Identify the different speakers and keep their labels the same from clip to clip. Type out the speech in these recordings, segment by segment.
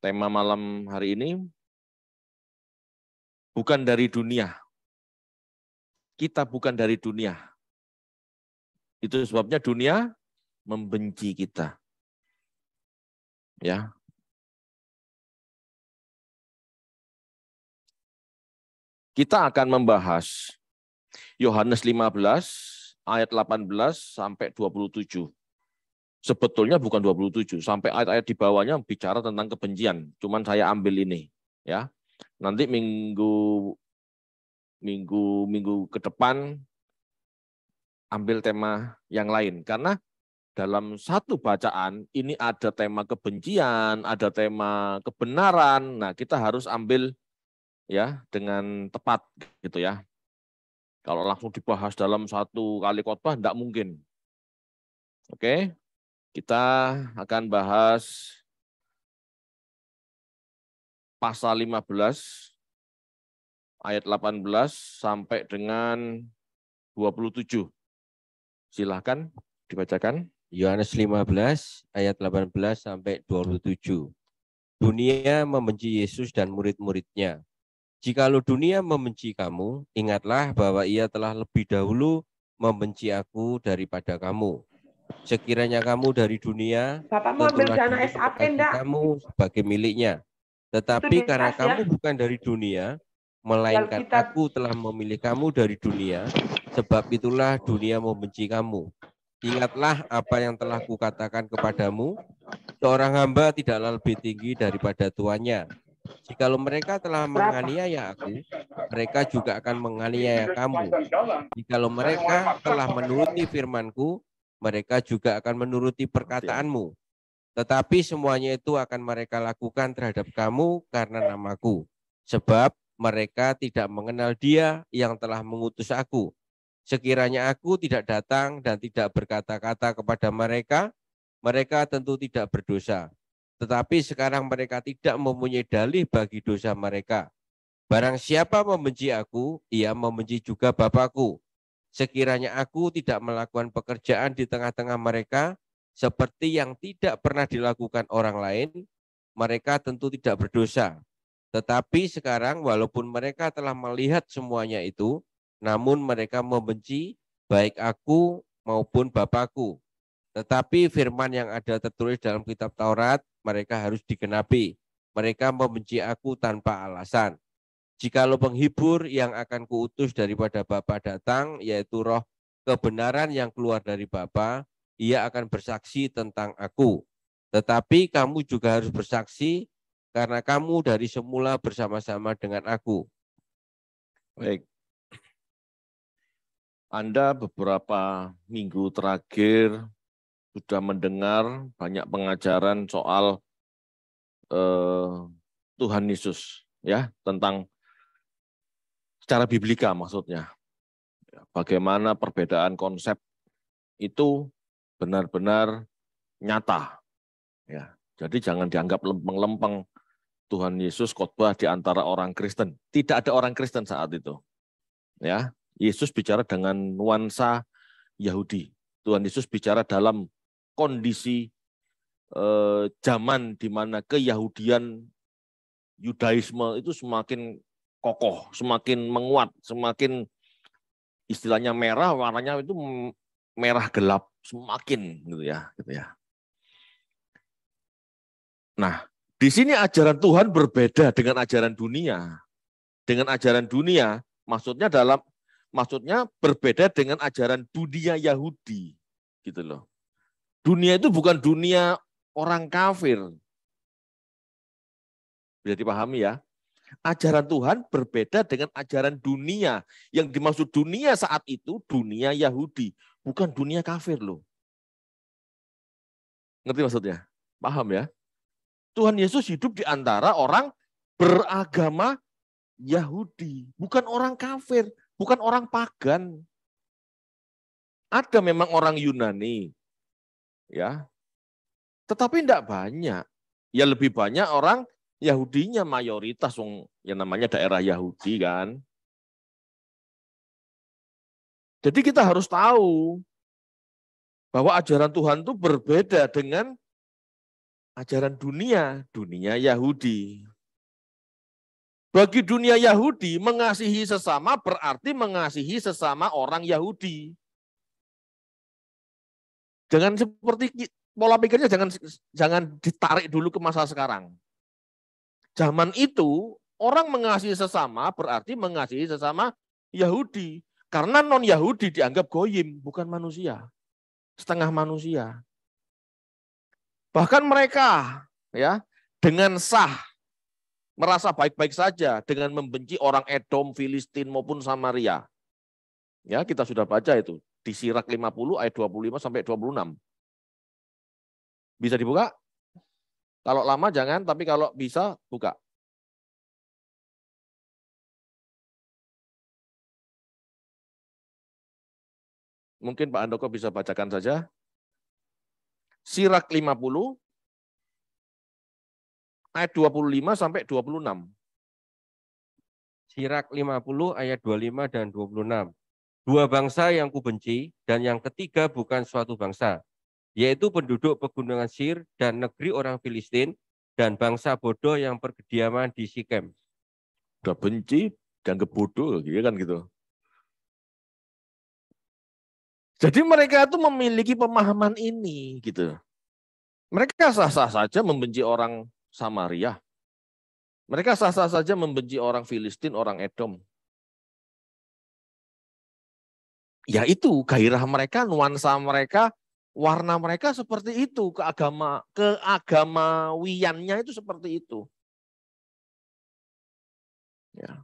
Speaker 1: tema malam hari ini bukan dari dunia. Kita bukan dari dunia. Itu sebabnya dunia membenci kita. Ya. Kita akan membahas Yohanes 15 ayat 18
Speaker 2: sampai 27 sebetulnya bukan 27 sampai ayat-ayat di bawahnya bicara tentang kebencian cuman saya ambil ini ya nanti minggu minggu minggu ke depan ambil tema yang lain karena dalam satu bacaan ini ada tema kebencian ada tema kebenaran nah kita harus ambil ya dengan tepat gitu ya kalau langsung dibahas dalam satu kali khotbah tidak mungkin
Speaker 1: oke kita akan bahas pasal 15 ayat 18 sampai dengan 27. Silahkan
Speaker 3: dibacakan. Yohanes 15 ayat 18 sampai 27. Dunia membenci Yesus dan murid-muridnya. Jikalau dunia membenci kamu, ingatlah bahwa ia telah lebih dahulu membenci aku daripada kamu. Sekiranya kamu dari dunia, Bapak mau ambil dana SAP enggak? Kamu sebagai miliknya. Tetapi karena ya. kamu bukan dari dunia, melainkan kita... aku telah memilih kamu dari dunia, sebab itulah dunia membenci kamu. Ingatlah apa yang telah kukatakan kepadamu, seorang hamba tidaklah lebih tinggi daripada tuannya. Jikalau mereka telah menganiaya aku, mereka juga akan menganiaya kamu. Jikalau mereka telah menuruti firmanku, mereka juga akan menuruti perkataanmu. Tetapi semuanya itu akan mereka lakukan terhadap kamu karena namaku. Sebab mereka tidak mengenal dia yang telah mengutus aku. Sekiranya aku tidak datang dan tidak berkata-kata kepada mereka, mereka tentu tidak berdosa. Tetapi sekarang mereka tidak mempunyai dalih bagi dosa mereka. Barang siapa membenci aku, ia membenci juga Bapakku. Sekiranya aku tidak melakukan pekerjaan di tengah-tengah mereka, seperti yang tidak pernah dilakukan orang lain, mereka tentu tidak berdosa. Tetapi sekarang, walaupun mereka telah melihat semuanya itu, namun mereka membenci baik aku maupun Bapakku. Tetapi firman yang ada tertulis dalam kitab Taurat, mereka harus digenapi. Mereka membenci aku tanpa alasan. Jikalau penghibur yang akan kuutus daripada Bapa datang, yaitu roh kebenaran yang keluar dari Bapa, ia akan bersaksi tentang aku. Tetapi kamu juga harus bersaksi karena kamu dari semula bersama-sama dengan aku. Baik. Anda beberapa minggu
Speaker 2: terakhir sudah mendengar banyak pengajaran soal eh, Tuhan Yesus ya tentang secara biblika maksudnya. Ya, bagaimana perbedaan konsep itu benar-benar nyata. Ya, jadi jangan dianggap lempeng-lempeng Tuhan Yesus khotbah di antara orang Kristen. Tidak ada orang Kristen saat itu. Ya, Yesus bicara dengan nuansa Yahudi. Tuhan Yesus bicara dalam kondisi eh, zaman di mana keyahudian Yudaisme itu semakin kokoh, semakin menguat, semakin istilahnya merah, warnanya itu merah gelap, semakin gitu ya, gitu ya. Nah, di sini ajaran Tuhan berbeda dengan ajaran dunia. Dengan ajaran dunia, maksudnya dalam maksudnya berbeda dengan ajaran dunia Yahudi, gitu loh. Dunia itu bukan dunia orang kafir. Bisa dipahami ya? ajaran Tuhan berbeda dengan ajaran dunia. Yang dimaksud dunia saat itu dunia Yahudi, bukan dunia kafir loh. Ngerti maksudnya? Paham ya? Tuhan Yesus hidup di antara orang beragama Yahudi, bukan orang kafir, bukan orang pagan. Ada memang orang Yunani. Ya. Tetapi tidak banyak. Ya lebih banyak orang Yahudinya mayoritas yang namanya daerah Yahudi kan.
Speaker 1: Jadi kita harus tahu bahwa ajaran Tuhan itu berbeda dengan ajaran dunia,
Speaker 2: dunia Yahudi. Bagi dunia Yahudi, mengasihi sesama berarti mengasihi sesama orang Yahudi. Jangan seperti pola pikirnya jangan jangan ditarik dulu ke masa sekarang. Zaman itu orang mengasihi sesama berarti mengasihi sesama Yahudi. Karena non-Yahudi dianggap goyim, bukan manusia. Setengah manusia. Bahkan mereka ya dengan sah merasa baik-baik saja dengan membenci orang Edom, Filistin maupun Samaria. Ya, kita sudah baca itu di Sirak 50 ayat 25
Speaker 1: sampai 26. Bisa dibuka? Kalau lama jangan, tapi kalau bisa buka. Mungkin Pak Andoko bisa bacakan saja. Sirak 50
Speaker 3: ayat 25 sampai 26. Sirak 50 ayat 25 dan 26. Dua bangsa yang kubenci dan yang ketiga bukan suatu bangsa yaitu penduduk pegunungan Sir dan negeri orang Filistin dan bangsa bodoh yang berkediaman di Sikem.
Speaker 1: Udah benci dan kebodoh, gitu kan gitu. Jadi
Speaker 3: mereka itu
Speaker 2: memiliki pemahaman ini gitu. Mereka sah-sah saja membenci orang Samaria. Mereka sah-sah saja membenci orang Filistin, orang Edom. Ya itu gairah mereka, nuansa mereka, warna mereka seperti itu keagama keagamawiannya itu seperti itu.
Speaker 1: Ya.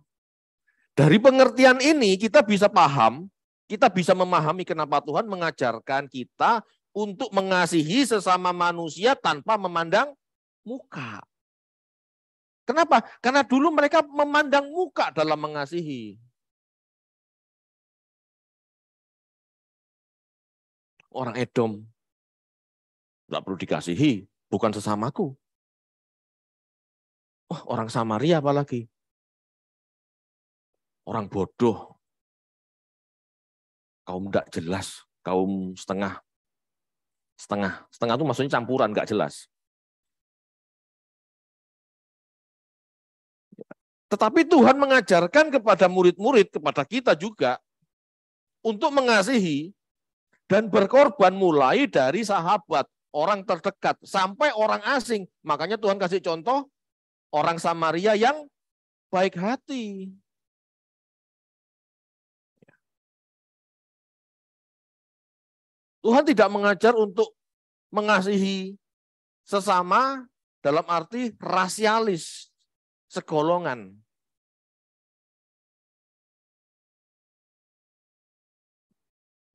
Speaker 1: Dari
Speaker 2: pengertian ini kita bisa paham, kita bisa memahami kenapa Tuhan mengajarkan kita untuk mengasihi sesama manusia tanpa memandang muka.
Speaker 1: Kenapa? Karena dulu mereka memandang muka dalam mengasihi. orang Edom. Tidak perlu dikasihi, bukan sesamaku. Wah, orang Samaria apalagi. Orang bodoh. Kaum tidak jelas, kaum setengah. Setengah. Setengah itu maksudnya campuran, nggak jelas. Tetapi Tuhan mengajarkan kepada
Speaker 2: murid-murid, kepada kita juga, untuk mengasihi dan berkorban mulai dari sahabat, orang terdekat, sampai orang asing. Makanya Tuhan kasih
Speaker 1: contoh orang Samaria yang baik hati. Tuhan tidak mengajar untuk mengasihi sesama dalam arti rasialis, segolongan.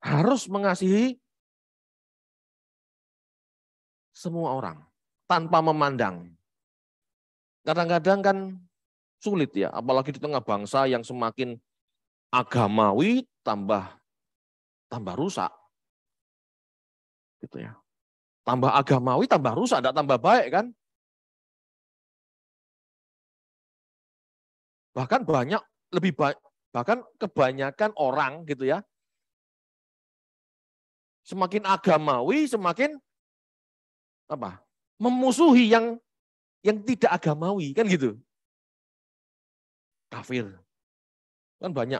Speaker 1: harus mengasihi semua orang tanpa memandang.
Speaker 2: Kadang-kadang kan sulit ya, apalagi di tengah bangsa yang semakin agamawi tambah tambah rusak.
Speaker 1: Gitu ya. Tambah agamawi tambah rusak, tidak tambah baik kan? Bahkan banyak lebih baik bahkan kebanyakan orang gitu ya semakin agamawi, semakin apa? memusuhi yang yang tidak agamawi, kan gitu. Kafir. Kan banyak.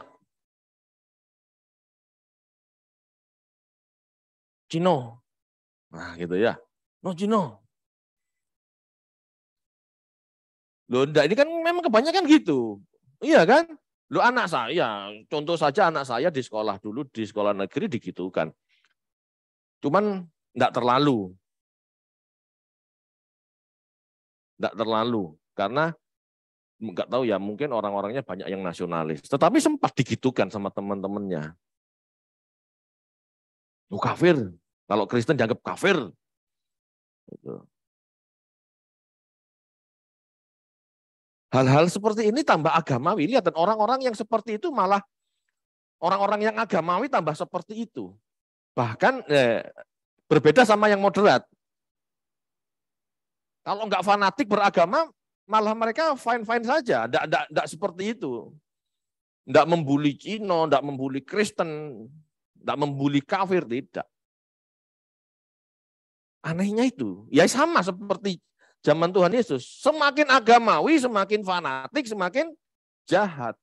Speaker 1: Cino. Nah, gitu ya. No Cino. Lo enggak, ini kan memang kebanyakan gitu. Iya kan? Lo anak
Speaker 2: saya, contoh saja anak saya di sekolah dulu, di sekolah negeri digitukan.
Speaker 1: Cuman nggak terlalu. Nggak terlalu. Karena nggak tahu ya mungkin orang-orangnya banyak yang nasionalis. Tetapi sempat digitukan sama teman-temannya. Oh kafir. Kalau Kristen dianggap kafir. Gitu. Hal-hal seperti ini tambah agamawi. Lihat, dan orang-orang yang seperti itu
Speaker 2: malah orang-orang yang agamawi tambah seperti itu. Bahkan eh, berbeda sama yang moderat. Kalau nggak fanatik beragama, malah mereka fine-fine saja. enggak seperti itu. Enggak membuli Cino, enggak membuli Kristen, enggak membuli kafir, tidak. Anehnya itu, ya sama seperti zaman Tuhan Yesus. Semakin agamawi, semakin fanatik, semakin jahat.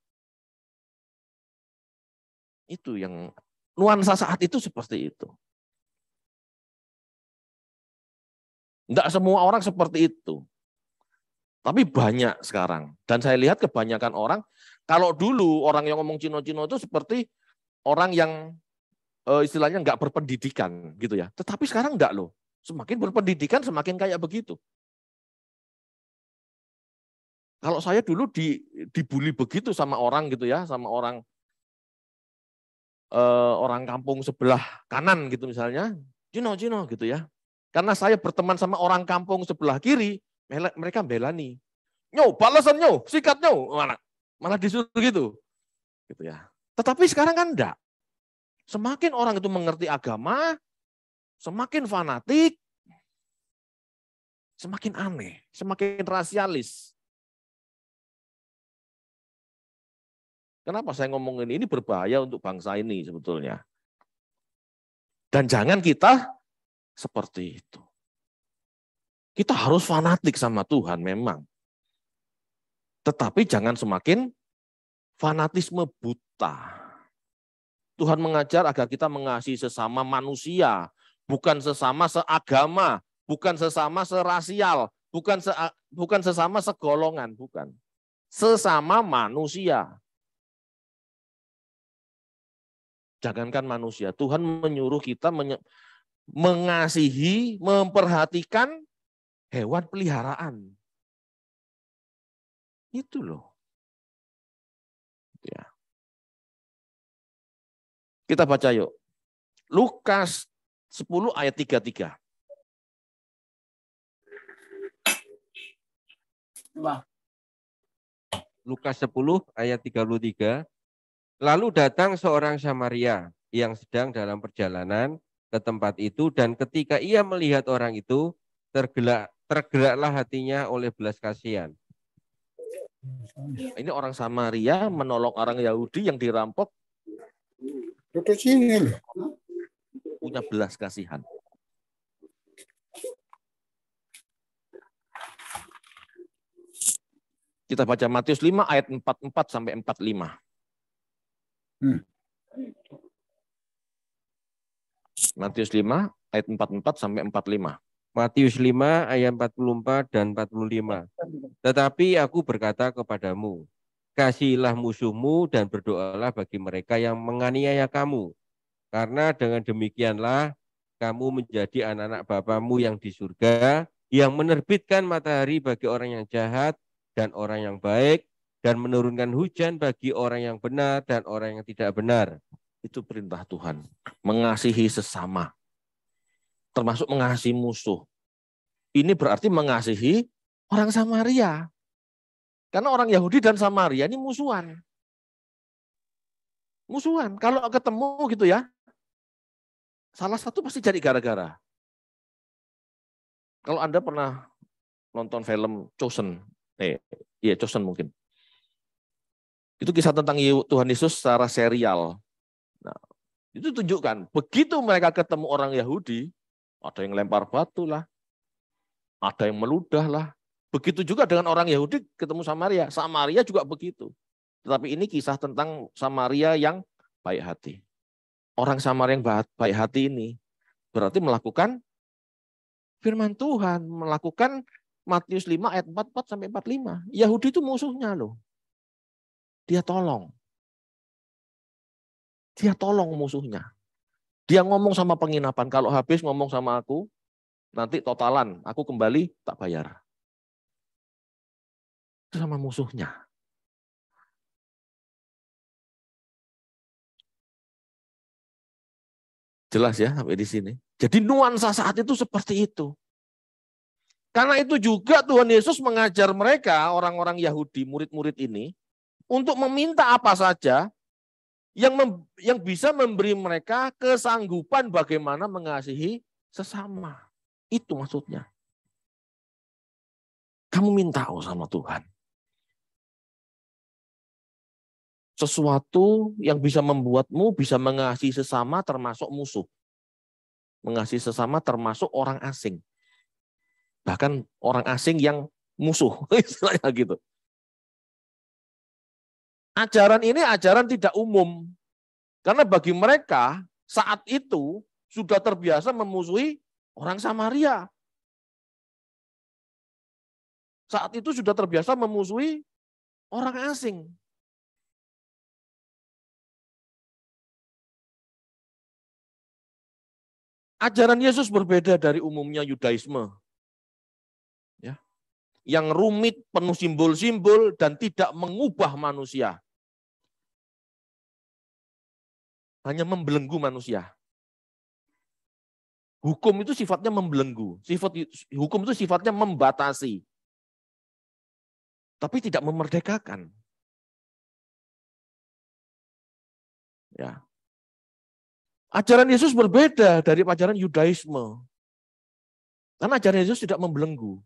Speaker 1: Itu yang nuansa saat itu seperti itu. Tidak semua orang seperti itu.
Speaker 2: Tapi banyak sekarang. Dan saya lihat kebanyakan orang, kalau dulu orang yang ngomong Cino-Cino itu seperti orang yang eh, istilahnya nggak berpendidikan gitu ya. Tetapi sekarang enggak loh. Semakin berpendidikan semakin kayak begitu. Kalau saya dulu di dibully begitu sama orang gitu ya, sama orang uh, orang kampung sebelah kanan gitu misalnya, Juno Juno gitu ya. Karena saya berteman sama orang kampung sebelah kiri, mereka belani. Nyo, balasan nyo, sikat nyo, mana? mana disuruh gitu. Gitu ya. Tetapi sekarang kan enggak. Semakin orang itu mengerti agama,
Speaker 1: semakin fanatik, semakin aneh, semakin rasialis. Kenapa saya ngomong ini? Ini berbahaya untuk bangsa ini sebetulnya. Dan jangan
Speaker 2: kita seperti itu. Kita harus fanatik sama Tuhan memang. Tetapi jangan semakin fanatisme buta. Tuhan mengajar agar kita mengasihi sesama manusia, bukan sesama seagama, bukan sesama serasial, bukan se bukan sesama segolongan, bukan. Sesama manusia. Jangankan manusia, Tuhan menyuruh kita menye-
Speaker 1: mengasihi, memperhatikan hewan peliharaan. Itu loh. Ya. Kita baca yuk. Lukas 10 ayat 33.
Speaker 3: Lukas 10 ayat 33. Lalu datang seorang Samaria yang sedang dalam perjalanan ke tempat itu dan ketika ia melihat orang itu tergelak tergeraklah hatinya oleh belas kasihan. Ini orang Samaria menolong orang Yahudi
Speaker 2: yang dirampok. Duduk sini Punya belas kasihan. Kita baca Matius 5 ayat 44 sampai 45.
Speaker 1: Hmm.
Speaker 3: Matius 5 ayat 44 sampai 45. Matius 5 ayat 44 dan 45. Tetapi aku berkata kepadamu, kasihilah musuhmu dan berdoalah bagi mereka yang menganiaya kamu. Karena dengan demikianlah kamu menjadi anak-anak Bapamu yang di surga, yang menerbitkan matahari bagi orang yang jahat dan orang yang baik, dan menurunkan hujan bagi orang yang benar dan orang yang tidak benar. Itu perintah
Speaker 2: Tuhan. Mengasihi sesama. Termasuk mengasihi musuh. Ini berarti mengasihi orang Samaria. Karena orang Yahudi dan Samaria ini musuhan. Musuhan. Kalau ketemu gitu ya, salah satu pasti jadi gara-gara. Kalau Anda pernah nonton film Chosen, eh, iya Chosen mungkin. Itu kisah tentang Tuhan Yesus secara serial. Nah, itu tunjukkan, begitu mereka ketemu orang Yahudi, ada yang lempar batu lah, ada yang meludah lah. Begitu juga dengan orang Yahudi ketemu Samaria. Samaria juga begitu. Tetapi ini kisah tentang Samaria yang baik hati. Orang Samaria yang baik hati ini berarti melakukan firman Tuhan, melakukan Matius 5 ayat 44
Speaker 1: sampai 45.
Speaker 2: Yahudi itu musuhnya loh dia tolong. Dia tolong musuhnya. Dia ngomong sama penginapan, kalau habis
Speaker 1: ngomong sama aku, nanti totalan, aku kembali tak bayar. Itu sama musuhnya. Jelas ya sampai di sini. Jadi nuansa saat itu seperti itu. Karena itu juga Tuhan Yesus mengajar
Speaker 2: mereka, orang-orang Yahudi, murid-murid ini, untuk meminta apa saja yang mem, yang bisa memberi mereka kesanggupan bagaimana mengasihi
Speaker 1: sesama. Itu maksudnya. Kamu minta oh, sama Tuhan. Sesuatu
Speaker 2: yang bisa membuatmu bisa mengasihi sesama termasuk musuh. Mengasihi sesama termasuk orang asing. Bahkan orang asing yang musuh. Istilahnya gitu ajaran ini ajaran tidak umum. Karena bagi mereka saat itu sudah terbiasa
Speaker 1: memusuhi orang Samaria. Saat itu sudah terbiasa memusuhi orang asing. Ajaran Yesus berbeda dari umumnya Yudaisme yang
Speaker 2: rumit, penuh simbol-simbol, dan tidak mengubah manusia. Hanya membelenggu manusia.
Speaker 1: Hukum itu sifatnya membelenggu. Sifat, hukum itu sifatnya membatasi. Tapi tidak memerdekakan. Ya. Ajaran Yesus berbeda dari ajaran Yudaisme. Karena ajaran Yesus tidak membelenggu.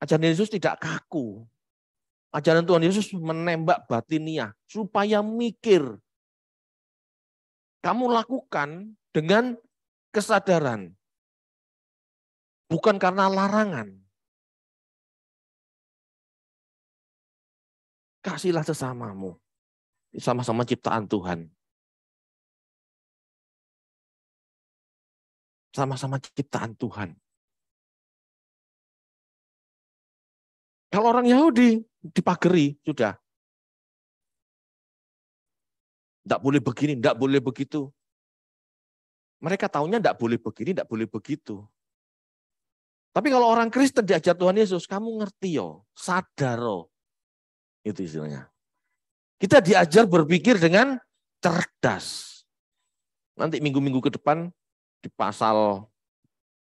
Speaker 2: Ajaran Yesus tidak kaku. Ajaran Tuhan Yesus menembak batinia
Speaker 1: supaya mikir. Kamu lakukan dengan kesadaran. Bukan karena larangan. Kasihlah sesamamu. Sama-sama ciptaan Tuhan. Sama-sama ciptaan Tuhan. Kalau orang Yahudi dipageri sudah. Tidak boleh begini, tidak boleh begitu. Mereka
Speaker 2: tahunya tidak boleh begini, tidak boleh begitu. Tapi kalau orang Kristen diajar Tuhan Yesus, kamu ngerti yo, sadar yo. Itu istilahnya. Kita diajar berpikir dengan cerdas. Nanti minggu-minggu ke depan
Speaker 1: di pasal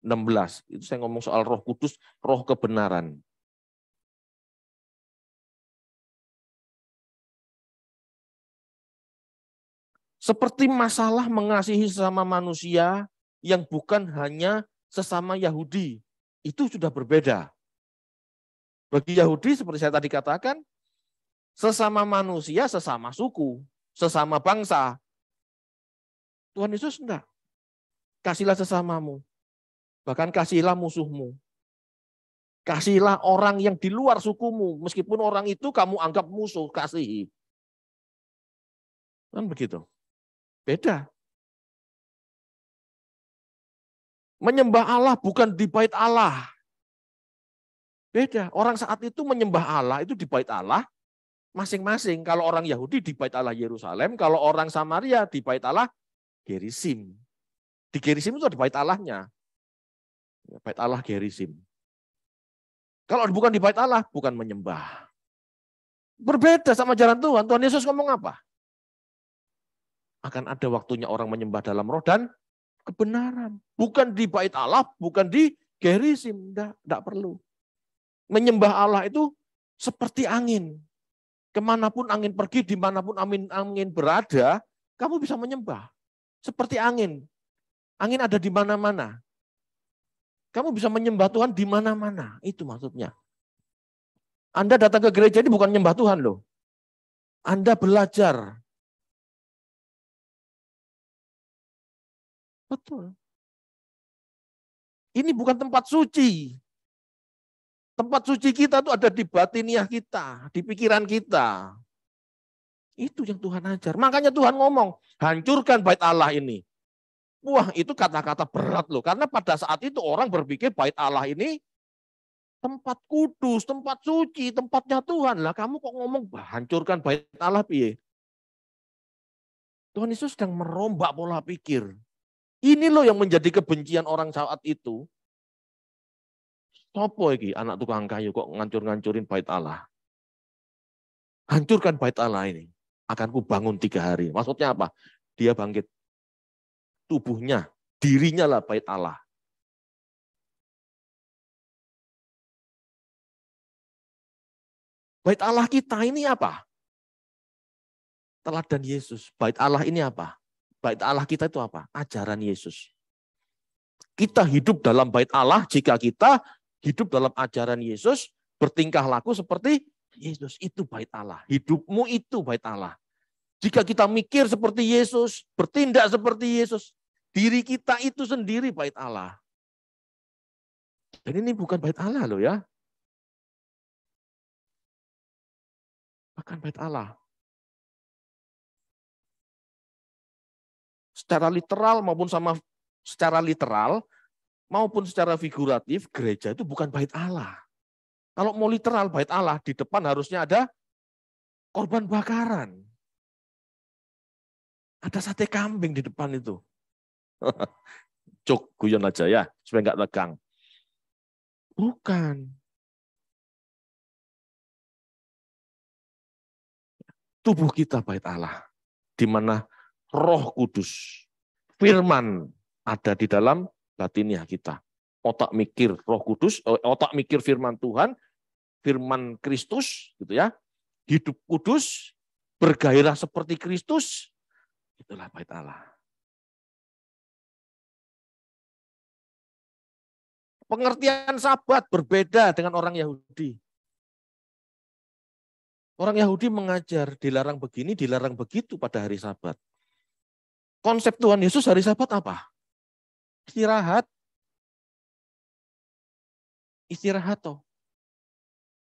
Speaker 1: 16, itu saya ngomong soal roh kudus, roh kebenaran. Seperti masalah mengasihi sesama manusia
Speaker 2: yang bukan hanya sesama Yahudi. Itu sudah berbeda. Bagi Yahudi seperti saya tadi katakan, sesama manusia, sesama suku, sesama bangsa. Tuhan Yesus enggak. Kasihlah sesamamu. Bahkan kasihlah musuhmu. kasihlah
Speaker 1: orang yang di luar sukumu. Meskipun orang itu kamu anggap musuh, kasihi. Kan begitu. Beda. Menyembah Allah bukan di bait Allah.
Speaker 2: Beda. Orang saat itu menyembah Allah itu di bait Allah masing-masing. Kalau orang Yahudi di bait Allah Yerusalem, kalau orang Samaria di bait Allah Gerisim. Di Gerisim itu ada bait Allahnya. Ya, bait Allah Gerisim. Kalau bukan di bait Allah, bukan menyembah. Berbeda sama jalan Tuhan. Tuhan Yesus ngomong apa? akan ada waktunya orang menyembah dalam roh dan kebenaran. Bukan di bait Allah, bukan di gerisim. Tidak, tidak perlu. Menyembah Allah itu seperti angin. Kemanapun angin pergi, dimanapun angin, angin berada, kamu bisa menyembah. Seperti angin. Angin ada di mana-mana. Kamu bisa menyembah Tuhan di mana-mana. Itu maksudnya.
Speaker 1: Anda datang ke gereja ini bukan menyembah Tuhan loh. Anda belajar Betul. Ini bukan tempat suci. Tempat suci kita itu ada di batiniah kita, di pikiran kita. Itu
Speaker 2: yang Tuhan ajar. Makanya Tuhan ngomong, hancurkan bait Allah ini. Wah, itu kata-kata berat loh. Karena pada saat itu orang berpikir bait Allah ini tempat kudus, tempat suci, tempatnya Tuhan. Lah kamu kok ngomong hancurkan bait Allah piye? Tuhan Yesus sedang merombak pola pikir. Ini loh yang menjadi kebencian orang saat itu. Sopo iki anak tukang kayu kok ngancur-ngancurin bait Allah. Hancurkan bait Allah ini. Akan
Speaker 1: ku bangun tiga hari. Maksudnya apa? Dia bangkit. Tubuhnya, dirinya lah bait Allah. Bait Allah kita ini apa?
Speaker 2: Teladan Yesus. Bait Allah ini apa? Bait Allah kita itu apa? Ajaran Yesus. Kita hidup dalam bait Allah jika kita hidup dalam ajaran Yesus, bertingkah laku seperti Yesus. Itu bait Allah. Hidupmu itu bait Allah. Jika kita mikir seperti Yesus, bertindak seperti Yesus, diri kita itu
Speaker 1: sendiri bait Allah. Dan ini bukan bait Allah loh ya. Bukan bait Allah. secara literal maupun sama
Speaker 2: secara literal maupun secara figuratif gereja itu bukan bait Allah. Kalau mau literal bait Allah di depan harusnya ada korban bakaran.
Speaker 1: Ada sate kambing di depan itu. Cuk, guyon aja ya, supaya nggak tegang. Bukan. Tubuh kita bait Allah, di mana Roh Kudus. Firman ada
Speaker 2: di dalam batiniah kita. Otak mikir Roh Kudus, eh, otak mikir firman Tuhan, firman Kristus gitu ya. Hidup kudus, bergairah
Speaker 1: seperti Kristus. Itulah bait Allah. Pengertian sabat berbeda dengan orang Yahudi. Orang Yahudi mengajar dilarang begini, dilarang begitu pada hari sabat. Konsep Tuhan Yesus hari Sabat apa? Istirahat. Istirahat toh.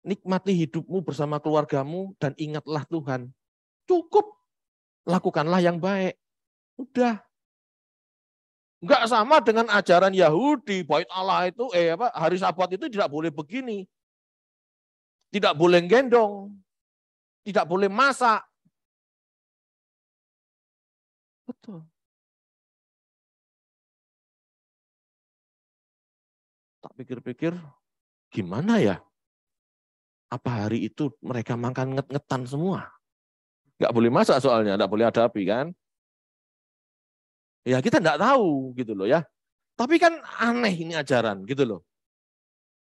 Speaker 1: Nikmati hidupmu bersama keluargamu dan ingatlah Tuhan.
Speaker 2: Cukup. Lakukanlah yang baik. Udah. Enggak sama dengan ajaran Yahudi, bait Allah itu eh apa hari Sabat itu tidak boleh begini.
Speaker 1: Tidak boleh gendong. Tidak boleh masak. Betul. Tak pikir-pikir, gimana ya? Apa hari itu mereka makan ngetan semua? Nggak boleh
Speaker 2: masak soalnya, nggak boleh ada api kan? Ya kita nggak tahu gitu loh ya. Tapi kan aneh ini ajaran gitu loh.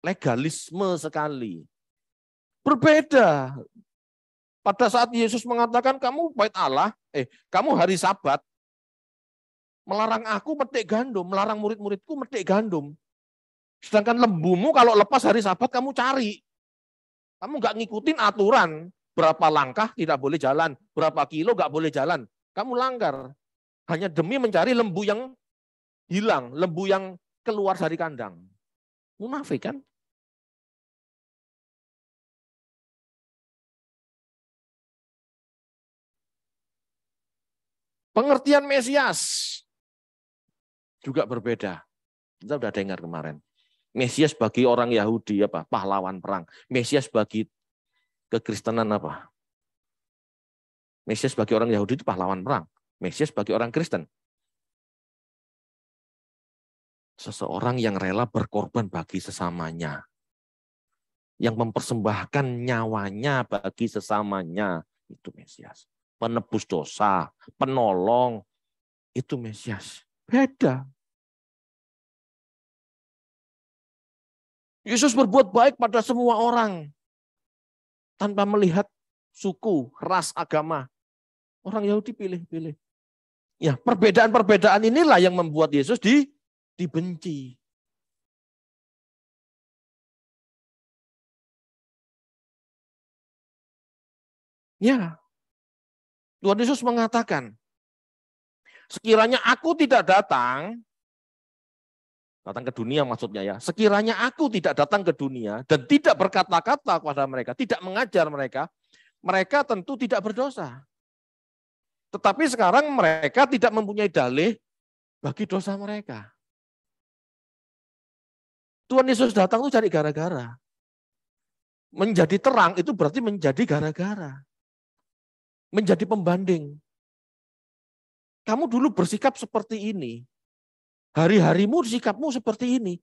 Speaker 2: Legalisme sekali. Berbeda. Pada saat Yesus mengatakan kamu bait Allah, eh kamu hari sabat, Melarang aku metik gandum, melarang murid-muridku metik gandum. Sedangkan lembumu kalau lepas hari sabat kamu cari. Kamu nggak ngikutin aturan. Berapa langkah tidak boleh jalan. Berapa kilo nggak boleh jalan. Kamu langgar. Hanya demi mencari lembu yang hilang.
Speaker 1: Lembu yang keluar dari kandang. Munafik kan? Pengertian Mesias juga
Speaker 2: berbeda. Kita sudah dengar kemarin. Mesias bagi orang Yahudi apa? Pahlawan perang. Mesias bagi kekristenan apa? Mesias
Speaker 1: bagi orang Yahudi itu pahlawan perang. Mesias bagi orang Kristen. Seseorang yang rela berkorban bagi sesamanya.
Speaker 2: Yang mempersembahkan nyawanya bagi sesamanya. Itu Mesias.
Speaker 1: Penebus dosa, penolong. Itu Mesias. Beda. Yesus berbuat baik pada semua orang tanpa melihat suku, ras, agama. Orang Yahudi pilih-pilih. Ya, perbedaan-perbedaan inilah yang membuat Yesus di, dibenci. Ya. Tuhan Yesus mengatakan, Sekiranya aku tidak datang,
Speaker 2: datang ke dunia maksudnya ya. Sekiranya aku tidak datang ke dunia dan tidak berkata-kata kepada mereka, tidak mengajar mereka, mereka tentu tidak berdosa.
Speaker 1: Tetapi sekarang mereka tidak mempunyai dalih bagi dosa mereka. Tuhan Yesus datang itu cari gara-gara. Menjadi terang itu berarti menjadi gara-gara. Menjadi
Speaker 2: pembanding kamu dulu bersikap seperti ini. Hari-harimu sikapmu seperti ini.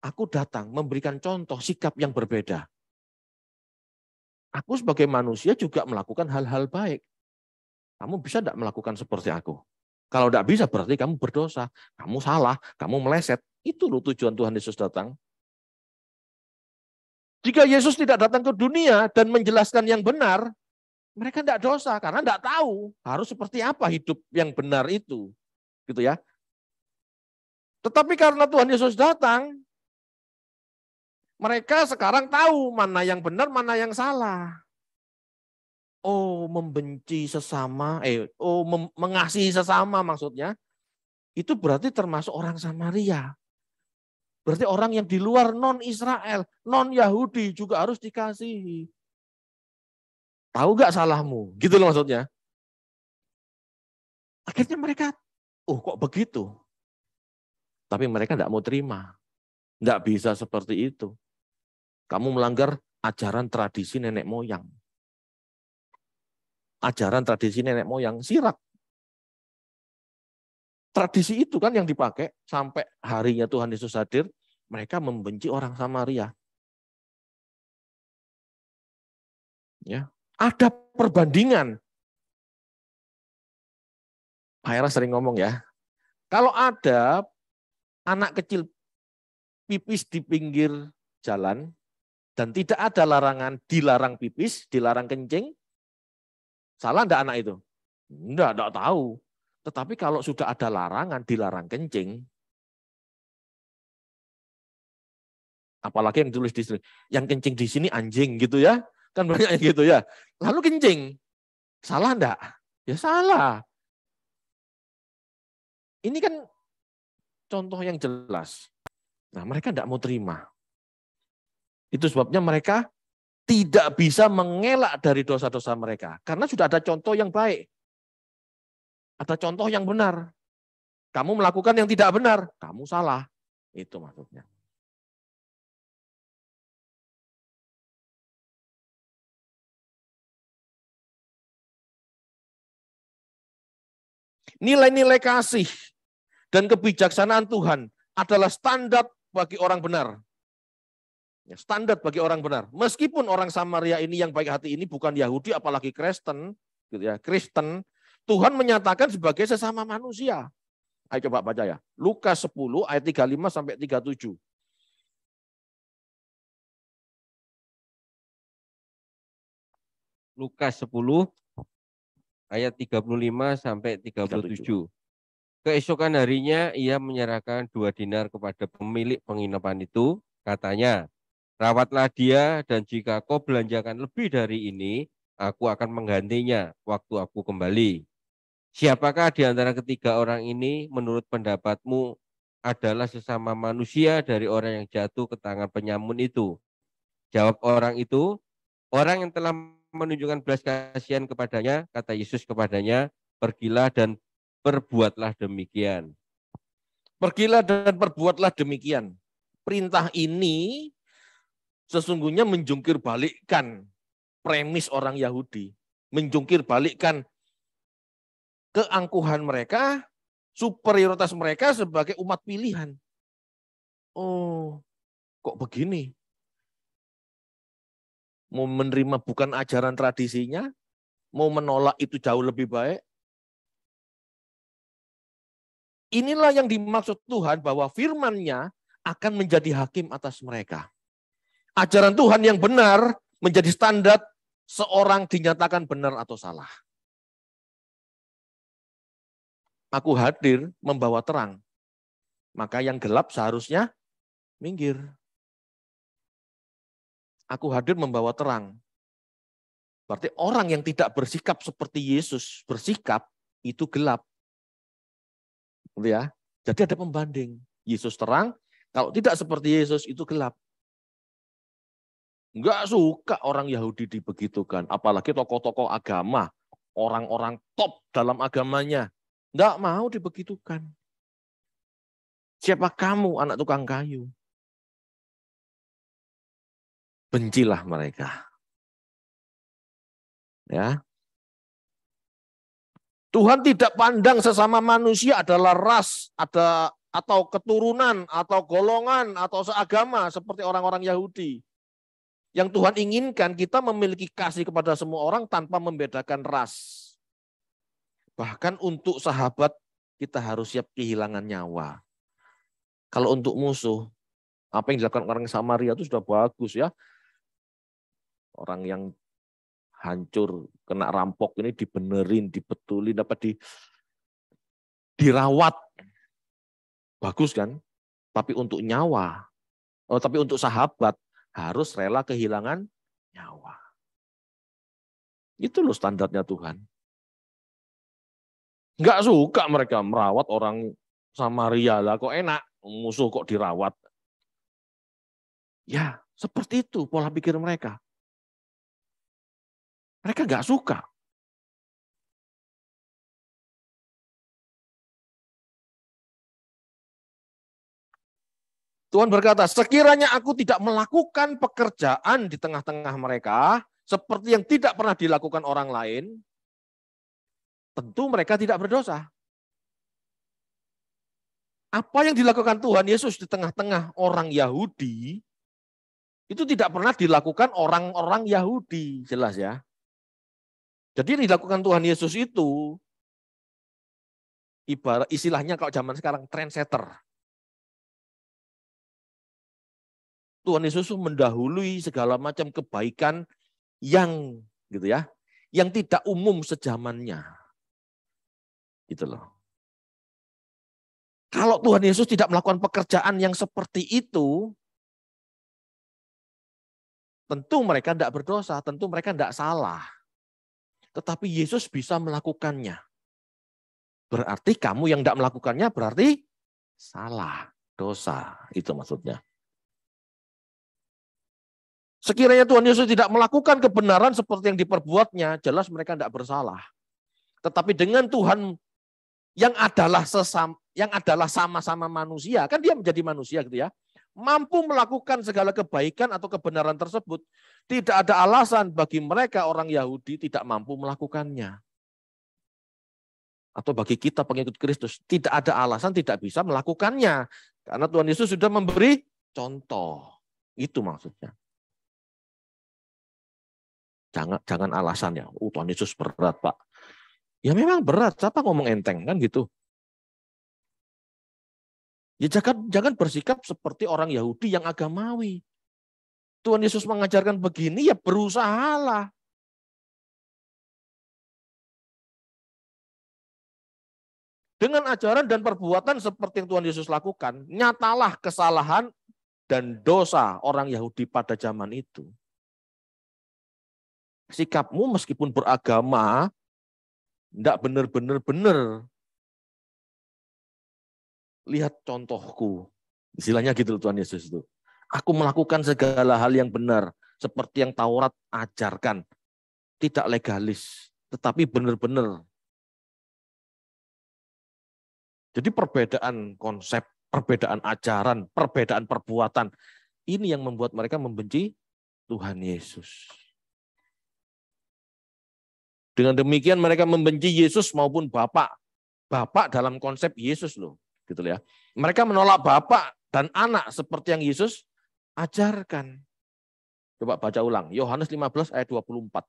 Speaker 2: Aku datang memberikan contoh sikap yang berbeda. Aku sebagai manusia juga melakukan hal-hal baik. Kamu bisa tidak melakukan seperti aku? Kalau tidak bisa berarti kamu berdosa. Kamu salah, kamu meleset. Itu loh tujuan Tuhan Yesus datang. Jika Yesus tidak datang ke dunia dan menjelaskan yang benar, mereka tidak dosa karena tidak tahu harus seperti apa hidup yang benar itu. Gitu ya. Tetapi karena Tuhan Yesus datang, mereka sekarang tahu mana yang benar, mana yang salah. Oh, membenci sesama, eh, oh, mengasihi sesama maksudnya. Itu berarti termasuk orang Samaria. Berarti orang yang di luar non-Israel, non-Yahudi juga
Speaker 1: harus dikasihi. Tahu gak salahmu? Gitu loh maksudnya. Akhirnya mereka, oh kok begitu?
Speaker 2: Tapi mereka tidak mau terima. Tidak bisa seperti itu. Kamu melanggar ajaran tradisi nenek moyang. Ajaran tradisi nenek moyang sirak. Tradisi itu kan yang dipakai sampai harinya Tuhan Yesus hadir, mereka membenci orang Samaria.
Speaker 1: Ya, ada perbandingan. Pak Hera sering ngomong ya. Kalau ada
Speaker 2: anak kecil pipis di pinggir jalan dan tidak ada larangan dilarang pipis, dilarang kencing, salah enggak anak itu? Enggak, enggak tahu. Tetapi kalau sudah ada larangan dilarang kencing, apalagi yang ditulis di sini, yang kencing di sini anjing gitu ya. Kan banyak yang gitu ya. Lalu kencing. Salah enggak? Ya salah. Ini kan contoh yang jelas. Nah, mereka enggak mau terima. Itu sebabnya mereka tidak bisa mengelak dari dosa-dosa mereka. Karena sudah ada contoh yang baik.
Speaker 1: Ada contoh yang benar. Kamu melakukan yang tidak benar, kamu salah. Itu maksudnya. Nilai-nilai kasih dan kebijaksanaan
Speaker 2: Tuhan adalah standar bagi orang benar. Ya, standar bagi orang benar. Meskipun orang Samaria ini yang baik hati ini bukan Yahudi apalagi Kristen, gitu ya, Kristen, Tuhan menyatakan sebagai sesama manusia. Ayo coba baca ya. Lukas 10
Speaker 1: ayat 35 sampai 37. Lukas 10 ayat
Speaker 3: 35 sampai 37. Keesokan harinya ia menyerahkan dua dinar kepada pemilik penginapan itu. Katanya, rawatlah dia dan jika kau belanjakan lebih dari ini, aku akan menggantinya waktu aku kembali. Siapakah di antara ketiga orang ini menurut pendapatmu adalah sesama manusia dari orang yang jatuh ke tangan penyamun itu? Jawab orang itu, orang yang telah menunjukkan belas kasihan kepadanya, kata Yesus kepadanya, pergilah dan perbuatlah demikian. Pergilah dan perbuatlah demikian. Perintah ini sesungguhnya
Speaker 2: menjungkir balikkan premis orang Yahudi. Menjungkir balikkan keangkuhan mereka, superioritas mereka sebagai umat pilihan. Oh, kok begini? mau menerima bukan ajaran tradisinya, mau menolak itu jauh lebih baik. Inilah yang dimaksud Tuhan bahwa firman-Nya akan menjadi hakim atas mereka.
Speaker 1: Ajaran Tuhan yang
Speaker 2: benar menjadi standar seorang dinyatakan benar atau salah.
Speaker 1: Aku hadir membawa terang. Maka yang gelap seharusnya minggir aku
Speaker 2: hadir membawa terang. Berarti orang yang tidak bersikap seperti Yesus bersikap itu gelap. Gitu ya. Jadi ada pembanding. Yesus terang, kalau tidak seperti Yesus itu gelap. Enggak suka orang Yahudi dibegitukan, apalagi tokoh-tokoh agama, orang-orang
Speaker 1: top dalam agamanya. Enggak mau dibegitukan. Siapa kamu anak tukang kayu? bencilah mereka. Ya.
Speaker 2: Tuhan tidak pandang sesama manusia adalah ras, ada atau keturunan atau golongan atau seagama seperti orang-orang Yahudi. Yang Tuhan inginkan kita memiliki kasih kepada semua orang tanpa membedakan ras. Bahkan untuk sahabat kita harus siap kehilangan nyawa. Kalau untuk musuh, apa yang dilakukan orang Samaria itu sudah bagus ya orang yang hancur kena rampok ini dibenerin dibetulin dapat di dirawat bagus kan tapi untuk nyawa oh, tapi untuk sahabat harus rela kehilangan
Speaker 1: nyawa itu loh standarnya Tuhan Enggak suka mereka merawat orang Samaria lah kok enak musuh kok dirawat ya seperti itu pola pikir mereka mereka nggak suka. Tuhan berkata, sekiranya aku tidak melakukan pekerjaan di
Speaker 2: tengah-tengah mereka, seperti yang tidak pernah dilakukan orang lain, tentu mereka tidak berdosa. Apa yang dilakukan Tuhan Yesus di tengah-tengah orang Yahudi, itu tidak pernah dilakukan orang-orang Yahudi, jelas ya. Jadi yang dilakukan Tuhan Yesus itu
Speaker 1: ibarat istilahnya kalau zaman sekarang trendsetter. Tuhan Yesus mendahului segala macam
Speaker 2: kebaikan yang gitu ya, yang tidak umum sejamannya.
Speaker 1: Gitu loh. Kalau Tuhan Yesus tidak melakukan pekerjaan yang seperti itu, tentu
Speaker 2: mereka tidak berdosa, tentu mereka tidak salah tetapi Yesus bisa melakukannya.
Speaker 1: Berarti kamu yang tidak melakukannya berarti salah, dosa. Itu maksudnya. Sekiranya
Speaker 2: Tuhan Yesus tidak melakukan kebenaran seperti yang diperbuatnya, jelas mereka tidak bersalah. Tetapi dengan Tuhan yang adalah sesam, yang adalah sama-sama manusia, kan dia menjadi manusia gitu ya mampu melakukan segala kebaikan atau kebenaran tersebut, tidak ada alasan bagi mereka orang Yahudi tidak mampu melakukannya. Atau bagi kita pengikut Kristus, tidak ada alasan tidak bisa melakukannya. Karena Tuhan Yesus sudah memberi contoh. Itu maksudnya.
Speaker 1: Jangan jangan alasan ya, oh, Tuhan Yesus berat Pak. Ya memang berat, siapa ngomong enteng kan gitu. Ya jangan, jangan bersikap seperti orang Yahudi yang agamawi. Tuhan Yesus mengajarkan begini, ya berusahalah. Dengan ajaran dan perbuatan seperti yang Tuhan Yesus lakukan,
Speaker 2: nyatalah kesalahan dan dosa orang Yahudi pada zaman itu.
Speaker 1: Sikapmu meskipun beragama, tidak benar-benar benar lihat contohku.
Speaker 2: Istilahnya gitu Tuhan Yesus itu. Aku melakukan segala hal yang benar seperti yang Taurat ajarkan. Tidak legalis, tetapi benar-benar. Jadi perbedaan konsep, perbedaan ajaran, perbedaan perbuatan. Ini yang membuat mereka membenci Tuhan Yesus. Dengan demikian mereka membenci Yesus maupun Bapak. Bapak dalam konsep Yesus loh gitu ya. Mereka menolak
Speaker 1: Bapak dan anak seperti yang Yesus ajarkan. Coba baca ulang. Yohanes 15 ayat 24.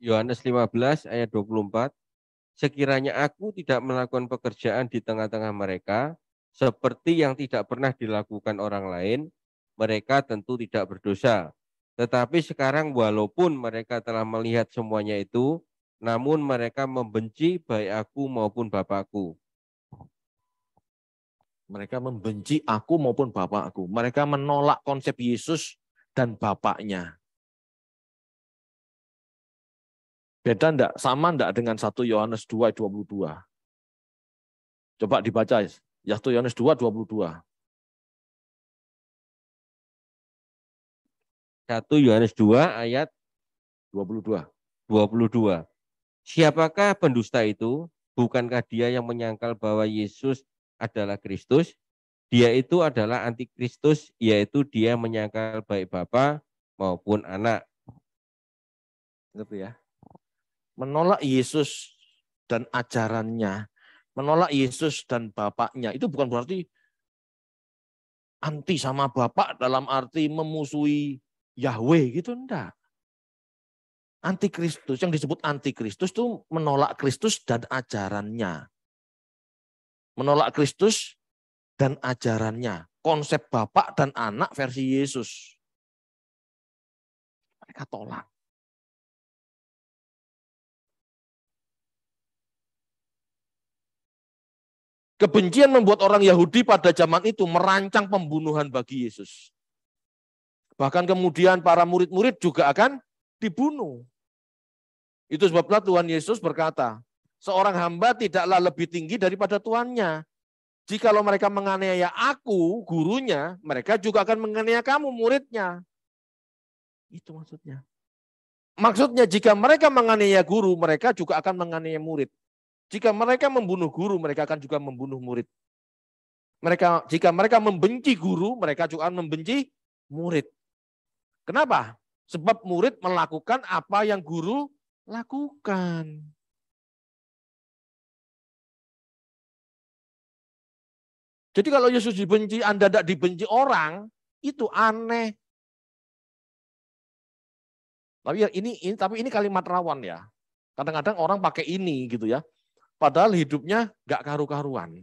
Speaker 1: Yohanes 15 ayat 24. Sekiranya aku tidak melakukan pekerjaan di tengah-tengah
Speaker 3: mereka, seperti yang tidak pernah dilakukan orang lain, mereka tentu tidak berdosa. Tetapi sekarang walaupun mereka telah melihat semuanya itu, namun mereka membenci baik aku maupun bapakku. Mereka membenci aku maupun bapakku. Mereka menolak konsep Yesus
Speaker 1: dan bapaknya. Beda enggak? Sama enggak dengan 1 Yohanes 2 22? Coba dibaca. 1 Yohanes 2 22. 1 Yohanes 2 ayat 22. 22.
Speaker 3: Siapakah pendusta itu? Bukankah dia yang menyangkal bahwa Yesus adalah Kristus? Dia itu adalah antikristus, yaitu dia menyangkal baik Bapa maupun anak. Gitu ya. Menolak Yesus dan ajarannya, menolak Yesus dan
Speaker 2: Bapaknya, itu bukan berarti anti sama Bapak dalam arti memusuhi Yahweh gitu enggak. Antikristus yang disebut antikristus itu menolak Kristus dan ajarannya. Menolak
Speaker 1: Kristus dan ajarannya. Konsep Bapak dan anak versi Yesus. Mereka tolak. Kebencian
Speaker 2: membuat orang Yahudi pada zaman itu merancang pembunuhan bagi Yesus. Bahkan kemudian para murid-murid juga akan dibunuh. Itu sebabnya Tuhan Yesus berkata, seorang hamba tidaklah lebih tinggi daripada tuannya. Jikalau mereka menganiaya aku, gurunya, mereka juga akan menganiaya kamu, muridnya. Itu maksudnya. Maksudnya jika mereka menganiaya guru, mereka juga akan menganiaya murid. Jika mereka membunuh guru, mereka akan juga membunuh murid. Mereka jika mereka membenci guru, mereka juga akan membenci murid.
Speaker 1: Kenapa? Sebab murid melakukan apa yang guru lakukan. Jadi kalau Yesus dibenci, Anda tidak dibenci orang, itu aneh. Tapi ya ini, ini tapi ini kalimat rawan ya.
Speaker 2: Kadang-kadang orang pakai ini gitu ya. Padahal hidupnya gak karu-karuan.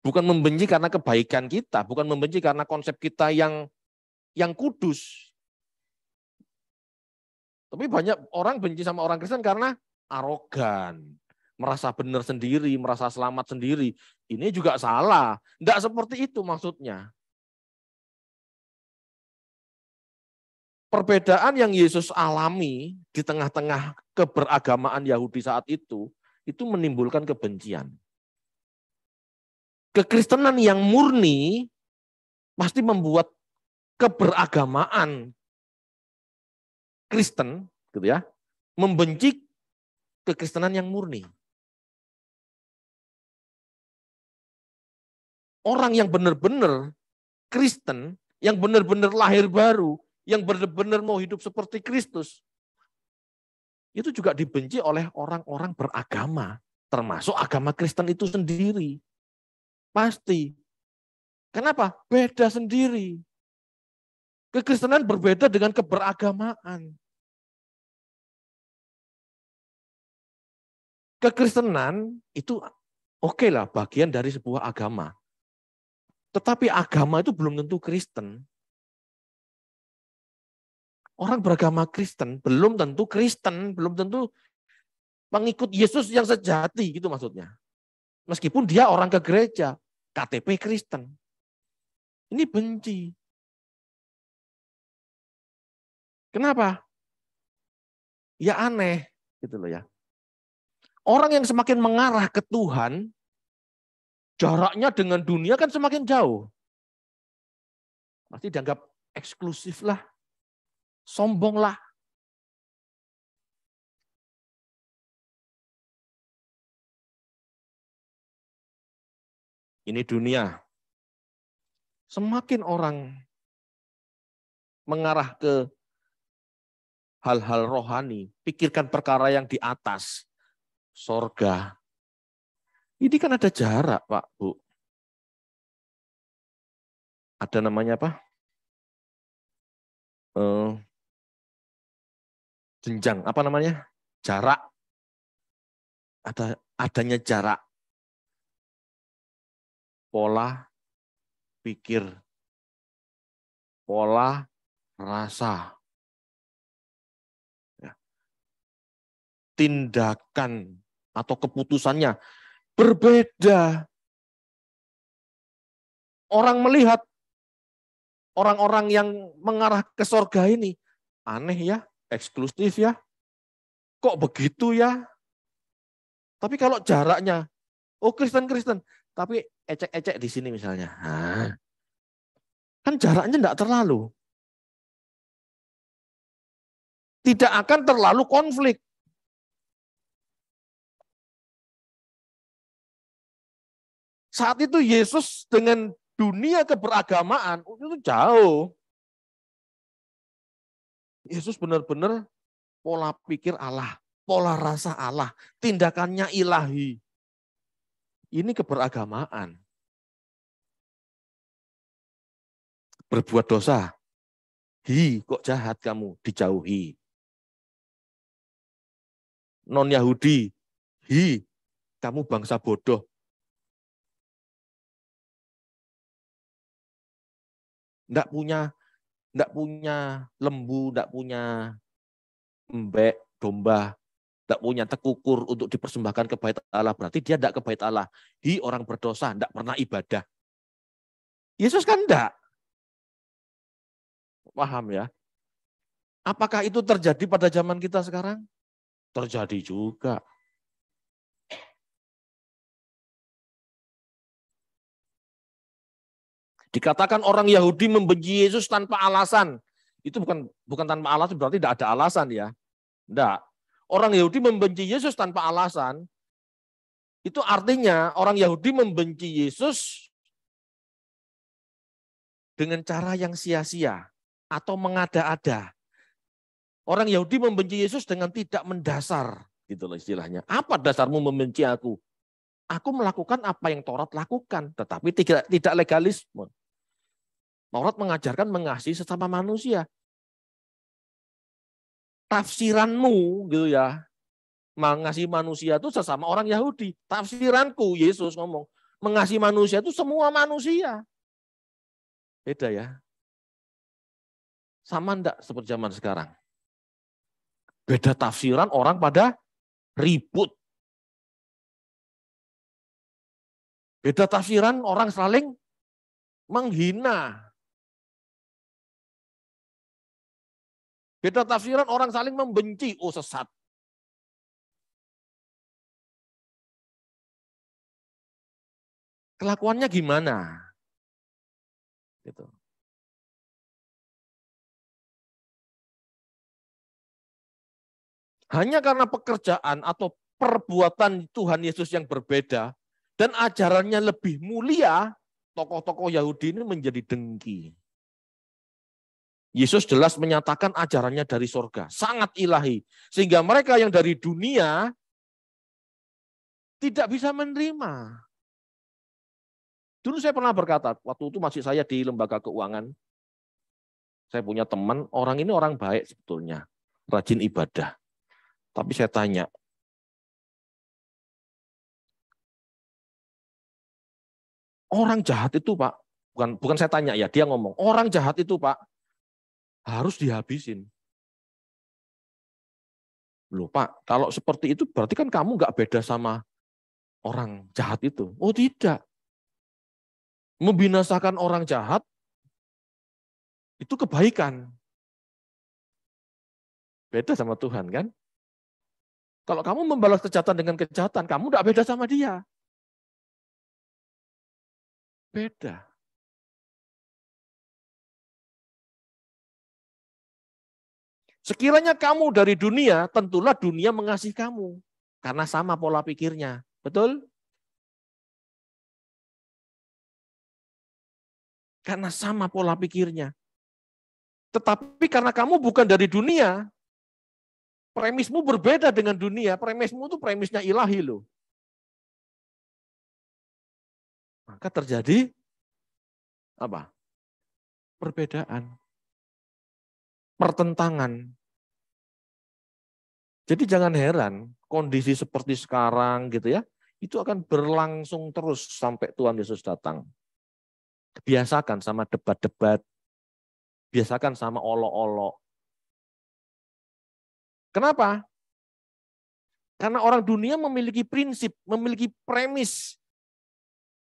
Speaker 2: Bukan membenci karena kebaikan kita, bukan membenci karena konsep kita yang yang kudus. Tapi banyak orang benci sama orang Kristen karena arogan, merasa benar sendiri, merasa selamat sendiri.
Speaker 1: Ini juga salah. Tidak seperti itu maksudnya. Perbedaan yang Yesus alami di tengah-tengah
Speaker 2: keberagamaan Yahudi saat itu, itu menimbulkan kebencian.
Speaker 1: Kekristenan yang murni pasti membuat keberagamaan Kristen gitu ya, membenci kekristenan yang murni. Orang yang benar-benar Kristen, yang benar-benar
Speaker 2: lahir baru, yang benar-benar mau hidup seperti Kristus, itu juga dibenci oleh orang-orang beragama, termasuk agama Kristen itu sendiri.
Speaker 1: Pasti. Kenapa? Beda sendiri. Kekristenan berbeda dengan keberagamaan. Kekristenan itu oke okay lah
Speaker 2: bagian dari sebuah agama. Tetapi agama itu belum tentu Kristen. Orang beragama Kristen belum tentu Kristen, belum tentu pengikut Yesus yang sejati gitu maksudnya. Meskipun dia
Speaker 1: orang ke gereja, KTP Kristen. Ini benci. Kenapa? Ya aneh gitu loh ya. Orang yang semakin mengarah ke Tuhan, jaraknya dengan dunia kan semakin jauh. Pasti dianggap eksklusif lah, sombong lah. Ini dunia. Semakin orang mengarah ke hal-hal rohani, pikirkan perkara yang di atas, sorga. Ini kan ada jarak, Pak, Bu. Ada namanya apa? Eh, jenjang, apa namanya? Jarak. Ada adanya jarak. Pola pikir. Pola rasa tindakan atau keputusannya berbeda. Orang melihat orang-orang yang mengarah ke sorga ini. Aneh ya, eksklusif ya.
Speaker 2: Kok begitu ya? Tapi kalau jaraknya, oh Kristen-Kristen,
Speaker 1: tapi ecek-ecek di sini misalnya. Hah. Kan jaraknya tidak terlalu. Tidak akan terlalu konflik. Saat itu Yesus dengan dunia keberagamaan oh, itu jauh.
Speaker 2: Yesus benar-benar pola pikir Allah, pola rasa Allah, tindakannya ilahi. Ini
Speaker 1: keberagamaan. Berbuat dosa. Hi, kok jahat kamu? Dijauhi. Non Yahudi. Hi, kamu bangsa bodoh. ndak punya ndak punya lembu, ndak punya embek, domba,
Speaker 2: ndak punya tekukur untuk dipersembahkan ke bait Allah, berarti dia ndak ke bait Allah. Di orang berdosa, ndak pernah ibadah. Yesus kan ndak Paham ya? Apakah itu terjadi pada zaman kita sekarang?
Speaker 1: Terjadi juga. Dikatakan orang Yahudi membenci Yesus tanpa
Speaker 2: alasan. Itu bukan bukan tanpa alasan berarti tidak ada alasan ya. Tidak. Orang Yahudi membenci Yesus tanpa alasan. Itu artinya orang Yahudi membenci Yesus dengan cara yang sia-sia atau mengada-ada. Orang Yahudi membenci Yesus dengan tidak mendasar, gitu loh istilahnya. Apa dasarmu membenci aku? Aku melakukan apa yang Taurat lakukan, tetapi tidak tidak legalisme. Taurat mengajarkan mengasihi sesama manusia. Tafsiranmu gitu ya, mengasihi manusia itu sesama orang Yahudi. Tafsiranku Yesus ngomong,
Speaker 1: mengasihi manusia itu semua manusia. Beda ya. Sama enggak seperti zaman sekarang? Beda tafsiran orang pada ribut. Beda tafsiran orang saling menghina. Beda tafsiran orang saling membenci, oh sesat. Kelakuannya gimana? Gitu. Hanya karena pekerjaan atau perbuatan Tuhan Yesus yang berbeda dan ajarannya
Speaker 2: lebih mulia, tokoh-tokoh Yahudi ini menjadi dengki. Yesus jelas menyatakan ajarannya dari sorga, sangat ilahi. Sehingga mereka yang dari dunia tidak bisa menerima. Dulu saya pernah berkata, waktu itu masih saya di lembaga keuangan,
Speaker 1: saya punya teman, orang ini orang baik sebetulnya, rajin ibadah. Tapi saya tanya, orang jahat itu Pak, bukan bukan saya tanya ya, dia ngomong, orang jahat itu Pak, harus dihabisin. Loh
Speaker 2: Pak, kalau seperti itu berarti kan kamu nggak beda sama orang jahat itu. Oh tidak.
Speaker 1: Membinasakan orang jahat itu kebaikan. Beda sama Tuhan kan? Kalau kamu membalas kejahatan dengan kejahatan, kamu tidak beda sama dia. Beda. Sekiranya kamu dari dunia, tentulah dunia mengasihi kamu. Karena sama pola pikirnya. Betul? Karena sama pola pikirnya. Tetapi karena kamu bukan dari dunia, premismu berbeda dengan dunia. Premismu itu premisnya ilahi loh. Maka terjadi apa? Perbedaan. Pertentangan. Jadi jangan
Speaker 2: heran kondisi seperti sekarang gitu ya, itu akan berlangsung terus sampai Tuhan Yesus datang. Biasakan sama debat-debat, biasakan sama olok-olok.
Speaker 1: Kenapa? Karena orang dunia memiliki prinsip, memiliki premis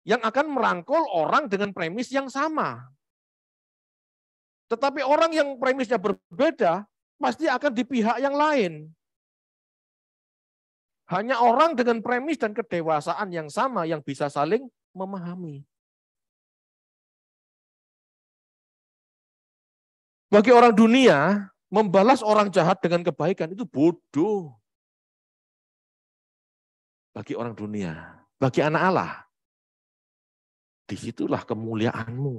Speaker 2: yang akan merangkul orang dengan premis yang sama. Tetapi orang yang premisnya berbeda pasti akan di pihak yang lain.
Speaker 1: Hanya orang dengan premis dan kedewasaan yang sama yang bisa saling memahami. Bagi orang dunia, membalas orang jahat dengan kebaikan itu bodoh. Bagi orang dunia, bagi anak Allah, disitulah kemuliaanmu.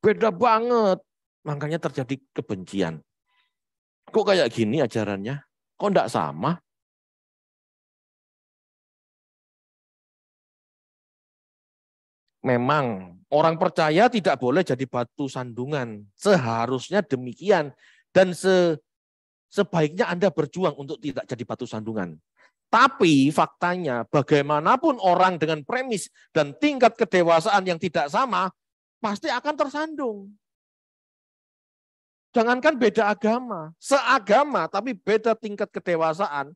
Speaker 1: Beda banget. Makanya terjadi kebencian. Kok kayak gini ajarannya? Kok enggak sama? Memang orang percaya tidak boleh jadi batu sandungan.
Speaker 2: Seharusnya demikian. Dan se, sebaiknya Anda berjuang untuk tidak jadi batu sandungan. Tapi faktanya bagaimanapun orang dengan premis dan tingkat kedewasaan yang tidak sama, pasti akan tersandung. Jangankan beda agama, seagama tapi beda tingkat kedewasaan,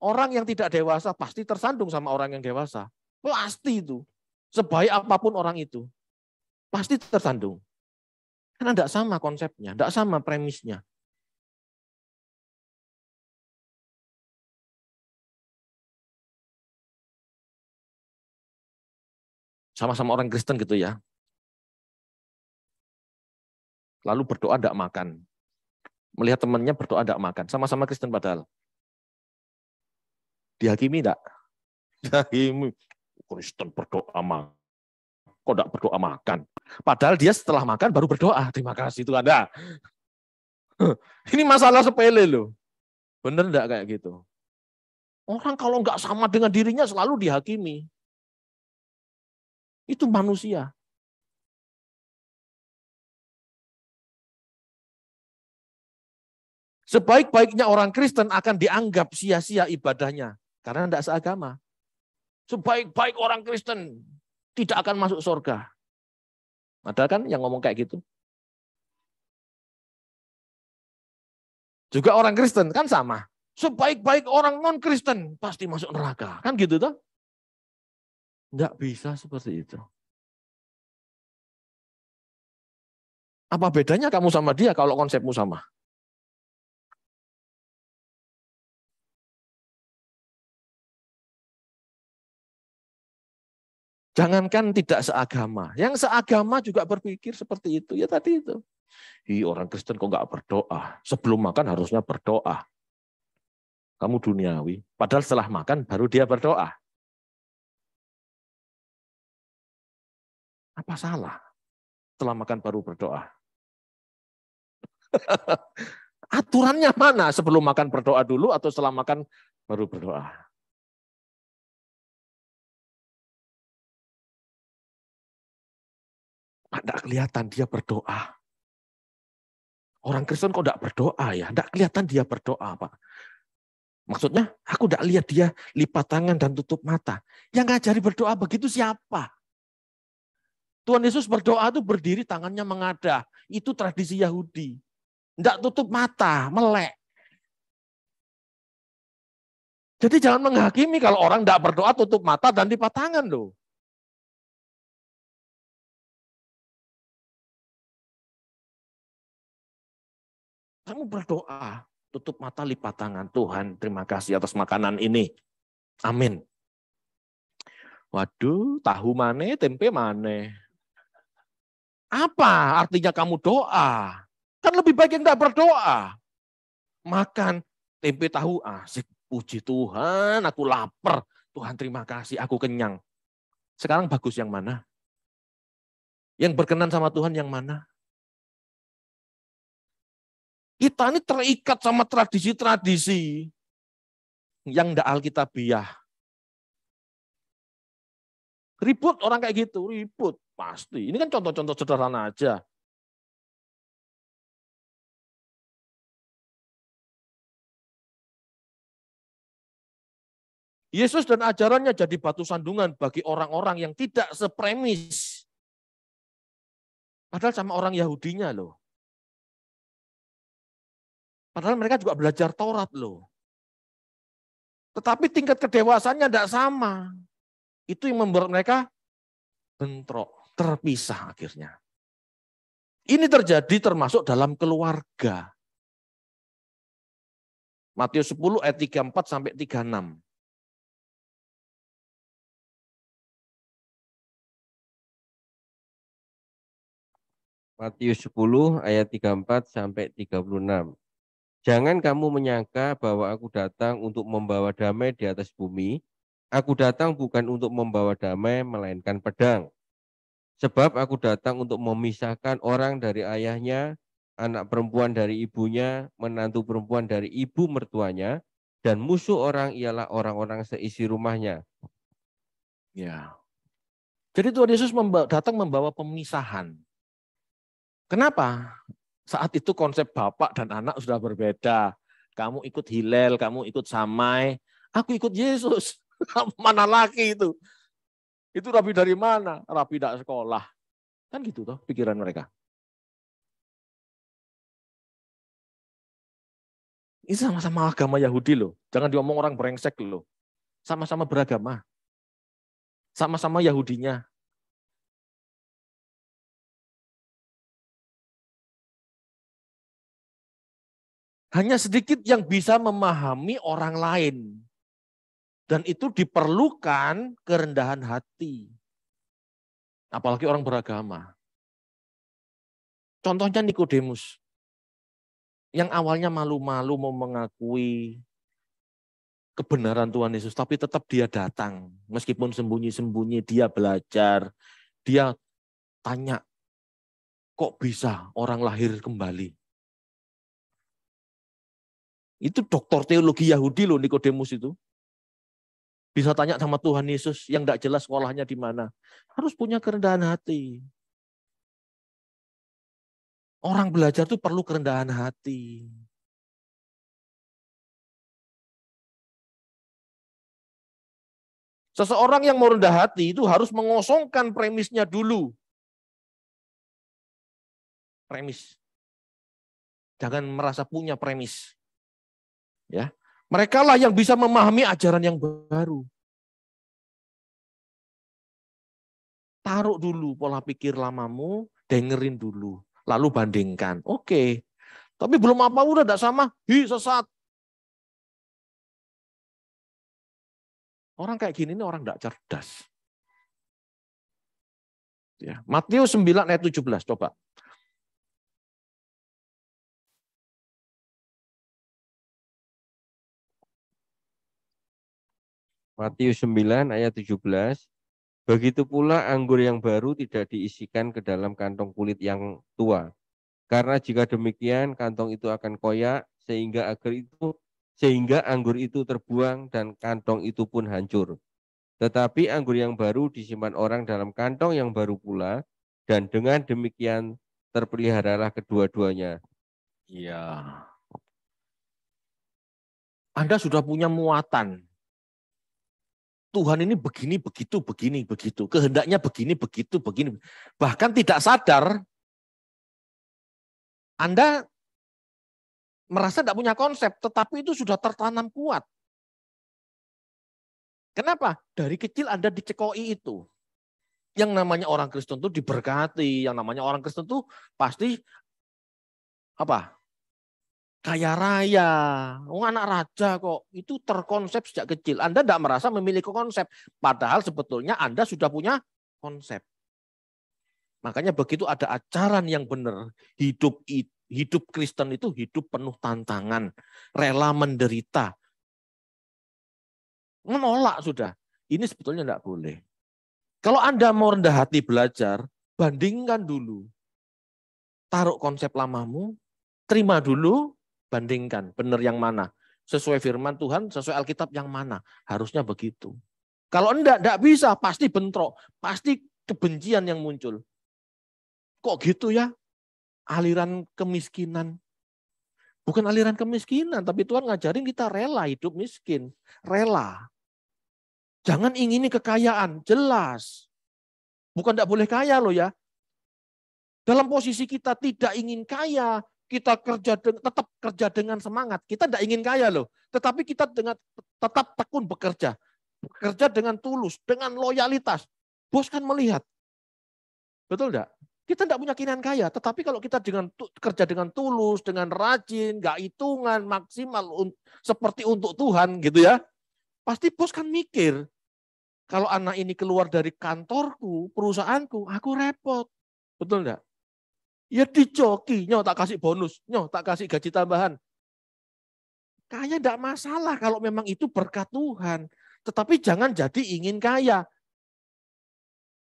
Speaker 2: orang yang tidak dewasa pasti tersandung sama orang yang dewasa. Pasti itu sebaik apapun orang itu, pasti tersandung.
Speaker 1: Karena tidak sama konsepnya, tidak sama premisnya. Sama-sama orang Kristen gitu ya. Lalu berdoa tidak makan. Melihat temannya berdoa tidak makan. Sama-sama Kristen padahal.
Speaker 2: Dihakimi tidak? Dihakimi. Kristen berdoa makan. Kok tidak berdoa makan? Padahal dia setelah makan baru berdoa. Terima kasih Tuhan. Nah, ini masalah sepele loh. Bener
Speaker 1: enggak kayak gitu? Orang kalau enggak sama dengan dirinya selalu dihakimi. Itu manusia. Sebaik-baiknya orang Kristen akan dianggap sia-sia ibadahnya karena tidak seagama sebaik-baik orang Kristen tidak akan masuk surga. Ada kan yang ngomong kayak gitu? Juga orang Kristen kan sama. Sebaik-baik orang non-Kristen pasti masuk neraka. Kan gitu tuh. Enggak bisa seperti itu. Apa bedanya kamu sama dia kalau konsepmu sama? Jangankan tidak seagama, yang seagama juga berpikir seperti itu. Ya tadi
Speaker 2: itu. Hi, orang Kristen kok nggak berdoa? Sebelum makan harusnya berdoa.
Speaker 1: Kamu duniawi, padahal setelah makan baru dia berdoa. Apa salah? Setelah makan baru berdoa. Aturannya mana? Sebelum makan berdoa dulu atau setelah makan baru berdoa? Tidak kelihatan dia berdoa. Orang Kristen kok tidak berdoa ya? Tidak kelihatan dia berdoa, Pak.
Speaker 2: Maksudnya, aku tidak lihat dia lipat tangan dan tutup mata. Yang ngajari berdoa begitu siapa? Tuhan Yesus berdoa itu berdiri tangannya mengadah. Itu tradisi Yahudi. Tidak tutup mata, melek.
Speaker 1: Jadi jangan menghakimi kalau orang tidak berdoa tutup mata dan lipat tangan loh. Kamu berdoa, tutup mata, lipat tangan.
Speaker 2: Tuhan, terima kasih atas makanan ini. Amin. Waduh, tahu mana, tempe mana. Apa artinya kamu doa? Kan lebih baik yang berdoa. Makan tempe tahu asik. Puji Tuhan, aku lapar. Tuhan terima kasih, aku kenyang. Sekarang bagus yang mana? Yang berkenan sama Tuhan yang mana?
Speaker 1: Kita ini terikat sama tradisi-tradisi yang tidak alkitabiah. Ribut orang kayak gitu, ribut pasti. Ini kan contoh-contoh sederhana aja. Yesus dan ajarannya jadi batu sandungan bagi orang-orang yang tidak sepremis. Padahal sama orang Yahudinya loh. Padahal mereka juga belajar Taurat loh. Tetapi tingkat kedewasannya tidak sama. Itu yang membuat mereka bentrok, terpisah akhirnya. Ini terjadi termasuk dalam keluarga. Matius 10 ayat 34 sampai 36. Matius 10 ayat 34 sampai 36. Jangan kamu menyangka bahwa
Speaker 3: aku datang untuk membawa damai di atas bumi. Aku datang bukan untuk membawa damai, melainkan pedang. Sebab aku datang untuk memisahkan orang dari ayahnya, anak perempuan dari ibunya, menantu perempuan dari ibu mertuanya, dan musuh orang ialah orang-orang seisi rumahnya. Ya. Jadi Tuhan Yesus datang membawa pemisahan. Kenapa?
Speaker 2: Saat itu konsep bapak dan anak sudah berbeda. Kamu ikut hilal kamu ikut Samai, aku ikut Yesus. mana lagi itu?
Speaker 1: Itu rapi dari mana? Rapi tidak sekolah. Kan gitu toh pikiran mereka. Ini sama-sama agama Yahudi loh. Jangan diomong orang brengsek loh. Sama-sama beragama. Sama-sama Yahudinya. hanya sedikit yang bisa memahami
Speaker 2: orang lain. Dan itu diperlukan kerendahan hati. Apalagi orang beragama. Contohnya Nikodemus. Yang awalnya malu-malu mau mengakui kebenaran Tuhan Yesus, tapi tetap dia datang. Meskipun sembunyi-sembunyi,
Speaker 1: dia belajar. Dia tanya, kok bisa orang lahir kembali? Itu doktor teologi
Speaker 2: Yahudi loh Nikodemus itu. Bisa tanya sama Tuhan Yesus yang tidak jelas sekolahnya
Speaker 1: di mana. Harus punya kerendahan hati. Orang belajar itu perlu kerendahan hati. Seseorang yang mau rendah hati itu harus mengosongkan premisnya dulu. Premis. Jangan merasa punya premis. Ya. mereka lah yang bisa memahami ajaran yang baru.
Speaker 2: Taruh dulu pola pikir lamamu, dengerin dulu, lalu
Speaker 1: bandingkan. Oke. Tapi belum apa udah tidak sama, hi sesat. Orang kayak gini ini orang tidak cerdas. Ya, Matius 9 ayat 17 coba. Matius 9 ayat 17.
Speaker 3: Begitu pula anggur yang baru tidak diisikan ke dalam kantong kulit yang tua. Karena jika demikian kantong itu akan koyak sehingga agar itu sehingga anggur itu terbuang dan kantong itu pun hancur. Tetapi anggur yang baru disimpan orang dalam kantong yang baru pula dan dengan demikian terpeliharalah kedua-duanya. Iya.
Speaker 2: Anda sudah punya muatan Tuhan ini begini, begitu, begini, begitu. Kehendaknya begini, begitu, begini. Bahkan tidak sadar,
Speaker 1: Anda merasa tidak punya konsep, tetapi itu sudah tertanam kuat. Kenapa? Dari kecil Anda dicekoi itu.
Speaker 2: Yang namanya orang Kristen itu diberkati, yang namanya orang Kristen itu pasti apa? kaya raya, oh, anak raja kok. Itu terkonsep sejak kecil. Anda tidak merasa memiliki konsep. Padahal sebetulnya Anda sudah punya konsep. Makanya begitu ada ajaran yang benar, hidup hidup Kristen itu hidup penuh tantangan, rela menderita. Menolak sudah. Ini sebetulnya tidak boleh. Kalau Anda mau rendah hati belajar, bandingkan dulu. Taruh konsep lamamu, terima dulu, bandingkan benar yang mana. Sesuai firman Tuhan, sesuai Alkitab yang mana. Harusnya begitu. Kalau enggak, enggak bisa. Pasti bentrok. Pasti kebencian yang muncul. Kok gitu ya? Aliran kemiskinan. Bukan aliran kemiskinan, tapi Tuhan ngajarin kita rela hidup miskin. Rela. Jangan ingini kekayaan, jelas. Bukan tidak boleh kaya loh ya. Dalam posisi kita tidak ingin kaya, kita kerja tetap kerja dengan semangat. Kita tidak ingin kaya loh, tetapi kita dengan tetap tekun bekerja, bekerja dengan tulus, dengan loyalitas. Bos kan melihat, betul tidak? Kita tidak punya keinginan kaya, tetapi kalau kita dengan kerja dengan tulus, dengan rajin, nggak hitungan, maksimal un, seperti untuk Tuhan gitu ya, pasti bos kan mikir kalau anak ini keluar dari kantorku, perusahaanku, aku repot, betul tidak? Ya dijoki, nyoh tak kasih bonus, nyoh tak kasih gaji tambahan. Kaya tidak masalah kalau memang itu berkat Tuhan. Tetapi jangan jadi ingin kaya.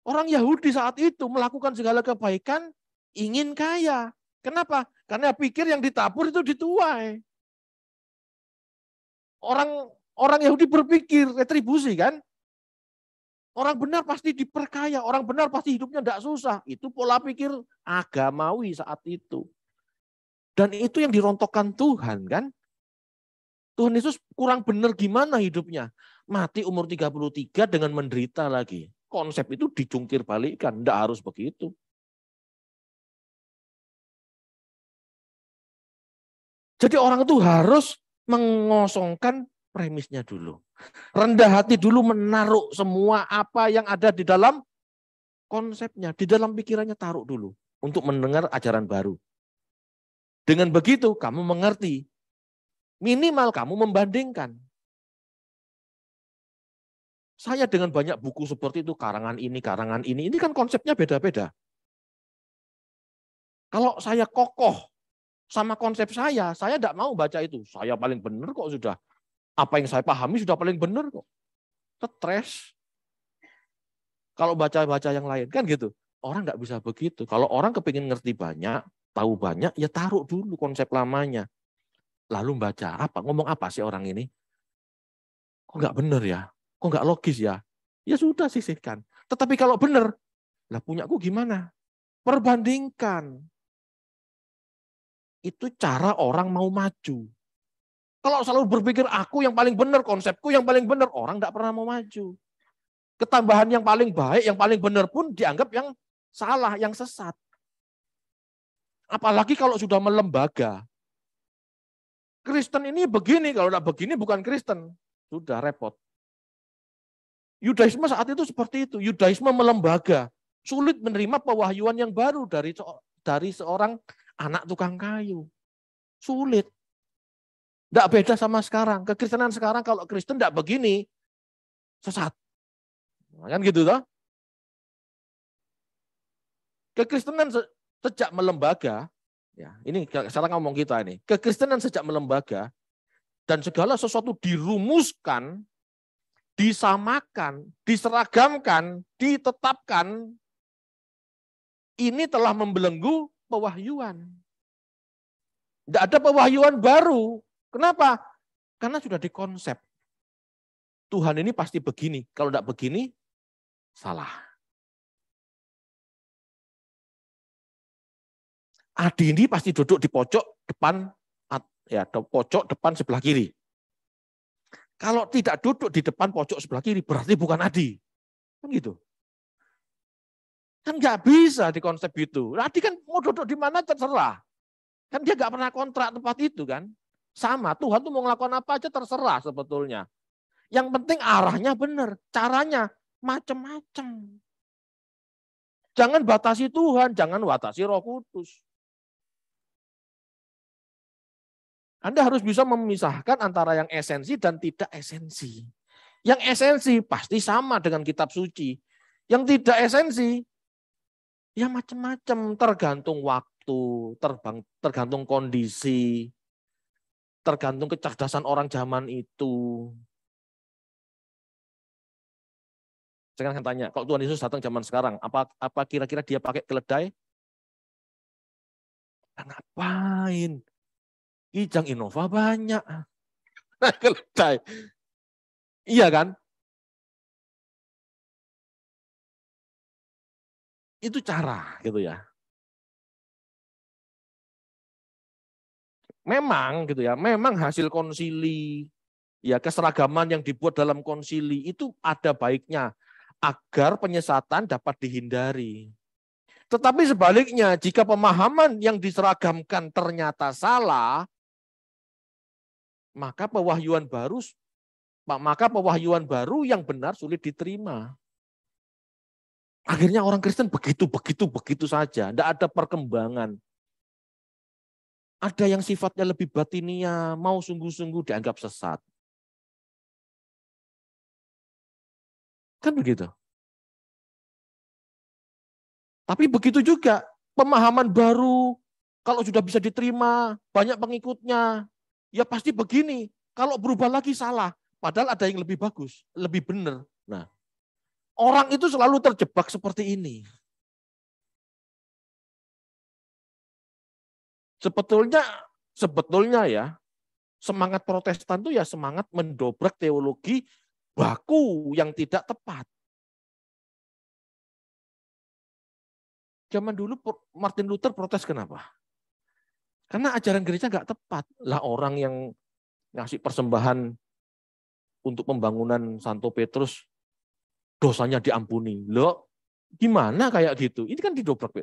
Speaker 2: Orang Yahudi saat itu melakukan segala kebaikan ingin kaya.
Speaker 1: Kenapa? Karena pikir yang ditabur itu dituai. Orang orang Yahudi berpikir retribusi kan? Orang benar pasti
Speaker 2: diperkaya, orang benar pasti hidupnya tidak susah. Itu pola pikir agamawi saat itu. Dan itu yang dirontokkan Tuhan kan. Tuhan Yesus kurang benar gimana hidupnya. Mati umur 33 dengan menderita lagi. Konsep
Speaker 1: itu dicungkir balikan, tidak harus begitu. Jadi orang itu harus mengosongkan
Speaker 2: premisnya dulu. Rendah hati dulu menaruh semua apa yang ada di dalam konsepnya, di dalam pikirannya taruh dulu untuk mendengar ajaran baru. Dengan begitu kamu mengerti. Minimal kamu membandingkan.
Speaker 1: Saya dengan banyak buku seperti itu, karangan ini, karangan ini, ini kan konsepnya beda-beda. Kalau saya
Speaker 2: kokoh sama konsep saya, saya tidak mau baca itu. Saya paling benar kok sudah. Apa yang saya pahami sudah paling benar kok. Stres. Kalau baca-baca yang lain kan gitu. Orang nggak bisa begitu. Kalau orang kepingin ngerti banyak, tahu banyak, ya taruh dulu konsep lamanya. Lalu baca apa? Ngomong apa sih orang ini? Kok nggak benar ya? Kok nggak logis ya? Ya sudah sisihkan. Tetapi kalau benar, lah punya punyaku gimana? Perbandingkan. Itu cara orang mau maju. Kalau selalu berpikir aku yang paling benar, konsepku yang paling benar, orang tidak pernah mau maju. Ketambahan yang paling baik, yang paling benar pun dianggap yang salah, yang sesat. Apalagi kalau sudah melembaga. Kristen ini begini, kalau tidak begini bukan Kristen. Sudah repot. Yudaisme saat itu seperti itu. Yudaisme melembaga. Sulit menerima pewahyuan yang baru dari dari seorang anak tukang kayu. Sulit tidak beda sama sekarang. Kekristenan sekarang kalau Kristen tidak begini, sesat. Nah, kan gitu toh? Kekristenan sejak melembaga, ya ini salah ngomong kita ini. Kekristenan sejak melembaga dan segala sesuatu dirumuskan, disamakan, diseragamkan, ditetapkan, ini telah membelenggu pewahyuan. Tidak ada pewahyuan baru, Kenapa? Karena sudah
Speaker 1: dikonsep. Tuhan ini pasti begini. Kalau tidak begini, salah. Adi ini pasti duduk di pojok depan ya pojok depan sebelah kiri.
Speaker 2: Kalau tidak duduk di depan pojok sebelah kiri berarti bukan Adi. Kan gitu. Kan nggak bisa di konsep itu. Adi kan mau duduk di mana terserah. Kan dia nggak pernah kontrak tempat itu kan. Sama, Tuhan tuh mau ngelakuin apa aja terserah sebetulnya. Yang penting arahnya benar, caranya macam-macam.
Speaker 1: Jangan batasi Tuhan, jangan batasi Roh Kudus. Anda harus bisa memisahkan antara yang esensi
Speaker 2: dan tidak esensi. Yang esensi pasti sama dengan kitab suci. Yang tidak esensi, ya macam-macam tergantung waktu, terbang, tergantung kondisi, tergantung kecerdasan orang zaman
Speaker 1: itu. Sekarang tanya, kalau Tuhan Yesus datang zaman sekarang, apa apa kira-kira dia pakai keledai? Ngapain? Kijang Innova banyak. keledai. Iya kan? Itu cara gitu ya. memang gitu ya, memang hasil konsili
Speaker 2: ya keseragaman yang dibuat dalam konsili itu ada baiknya agar penyesatan dapat dihindari. Tetapi sebaliknya, jika pemahaman yang diseragamkan ternyata salah, maka pewahyuan baru maka pewahyuan baru yang benar sulit diterima. Akhirnya orang Kristen begitu begitu begitu saja, tidak ada perkembangan.
Speaker 1: Ada yang sifatnya lebih batinia, mau sungguh-sungguh dianggap sesat. Kan begitu. Tapi begitu juga pemahaman baru,
Speaker 2: kalau sudah bisa diterima, banyak pengikutnya, ya pasti begini. Kalau berubah lagi
Speaker 1: salah, padahal ada yang lebih bagus, lebih benar. Nah, orang itu selalu terjebak seperti ini. Sebetulnya sebetulnya ya semangat Protestan itu ya semangat mendobrak teologi baku yang tidak tepat. Zaman dulu Martin Luther protes kenapa?
Speaker 2: Karena ajaran gereja nggak tepat. Lah orang yang ngasih persembahan untuk pembangunan Santo Petrus dosanya diampuni. Loh, gimana kayak gitu? Ini kan didobrak.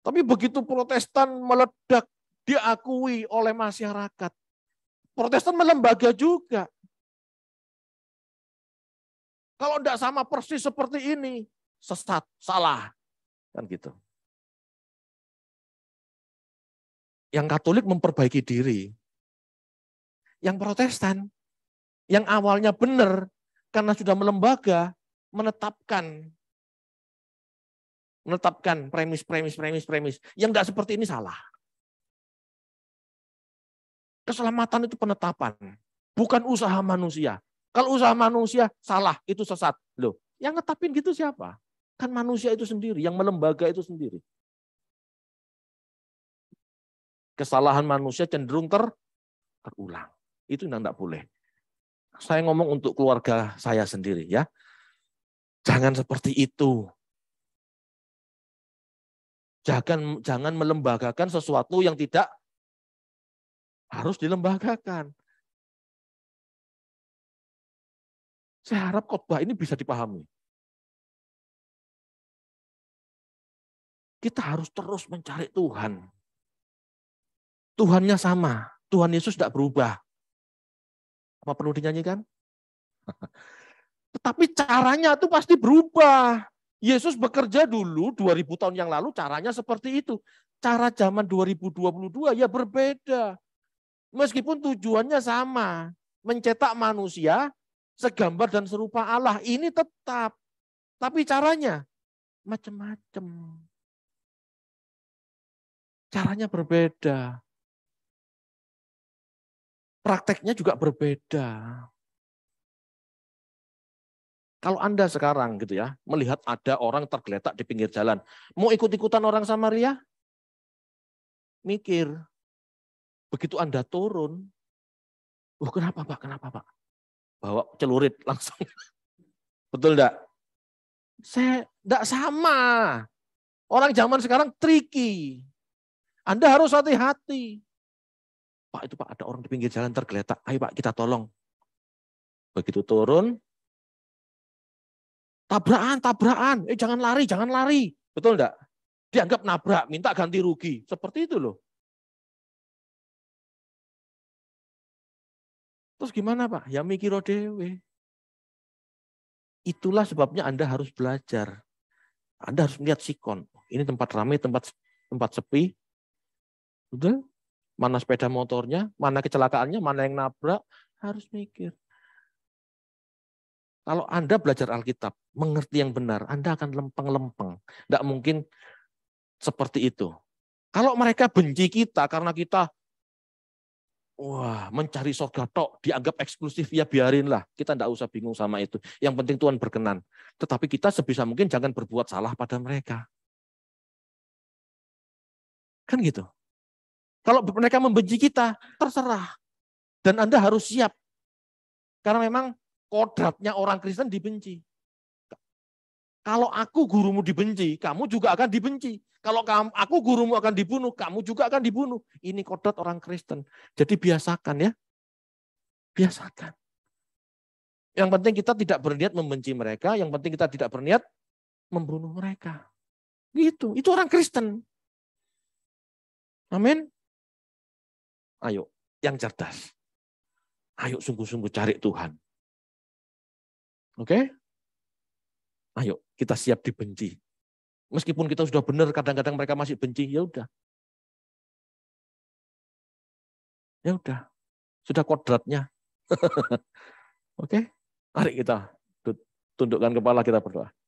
Speaker 2: Tapi begitu Protestan meledak, diakui oleh masyarakat. Protestan melembaga juga.
Speaker 1: Kalau tidak sama persis seperti ini, sesat, salah. Kan gitu. Yang Katolik memperbaiki diri. Yang Protestan,
Speaker 2: yang awalnya benar, karena sudah melembaga, menetapkan
Speaker 1: menetapkan premis, premis, premis, premis. Yang tidak seperti ini salah. Keselamatan itu penetapan, bukan
Speaker 2: usaha manusia. Kalau usaha manusia salah, itu sesat. Loh, yang ngetapin gitu siapa? Kan manusia itu sendiri, yang melembaga itu sendiri. Kesalahan manusia cenderung ter terulang. Itu yang tidak boleh. Saya ngomong untuk keluarga saya sendiri ya. Jangan seperti
Speaker 1: itu. Jangan jangan melembagakan sesuatu yang tidak harus dilembagakan. Saya harap khotbah ini bisa dipahami. Kita harus terus mencari Tuhan. Tuhannya sama. Tuhan Yesus tidak berubah.
Speaker 2: Apa perlu dinyanyikan? Tetapi caranya itu pasti berubah. Yesus bekerja dulu 2000 tahun yang lalu caranya seperti itu. Cara zaman 2022 ya berbeda. Meskipun tujuannya sama, mencetak manusia segambar dan serupa Allah. Ini tetap. Tapi
Speaker 1: caranya macam-macam. Caranya berbeda. Prakteknya juga berbeda. Kalau Anda sekarang gitu ya, melihat
Speaker 3: ada orang tergeletak di pinggir jalan,
Speaker 1: mau ikut-ikutan orang Samaria? Mikir. Begitu Anda turun, "Oh, kenapa, Pak? Kenapa, Pak?" Bawa celurit langsung. Betul enggak?
Speaker 2: Saya enggak sama. Orang zaman sekarang tricky. Anda
Speaker 1: harus hati-hati. Pak, itu Pak ada orang di pinggir jalan tergeletak. Ayo Pak, kita tolong. Begitu turun, Tabrakan, tabrakan. Eh jangan lari, jangan lari. Betul enggak? Dianggap nabrak, minta ganti rugi. Seperti itu loh. Terus gimana Pak? Ya mikiro dewe. Itulah sebabnya Anda harus belajar.
Speaker 2: Anda harus melihat sikon. Ini tempat ramai, tempat tempat sepi. Betul? Mana sepeda motornya, mana kecelakaannya, mana yang nabrak, harus mikir. Kalau Anda belajar Alkitab, mengerti yang benar, Anda akan lempeng-lempeng. Tidak mungkin seperti itu. Kalau mereka benci kita karena kita Wah, mencari surga tok dianggap eksklusif ya biarinlah. Kita tidak usah bingung sama itu. Yang penting Tuhan berkenan. Tetapi kita sebisa mungkin
Speaker 1: jangan berbuat salah pada mereka. Kan gitu. Kalau mereka membenci kita, terserah. Dan Anda harus siap.
Speaker 2: Karena memang kodratnya orang Kristen dibenci. Kalau aku gurumu dibenci, kamu juga akan dibenci. Kalau kamu, aku gurumu akan dibunuh, kamu juga akan dibunuh. Ini kodrat orang Kristen. Jadi biasakan ya. Biasakan. Yang penting kita tidak berniat membenci mereka, yang penting kita tidak berniat
Speaker 1: membunuh mereka. Gitu. Itu orang Kristen. Amin. Ayo, yang cerdas. Ayo sungguh-sungguh cari Tuhan. Oke? Okay? Ayo, kita siap dibenci. Meskipun kita sudah benar, kadang-kadang mereka masih benci, ya udah. Ya udah. Sudah kodratnya. Oke? Okay? Mari kita tundukkan kepala kita berdoa.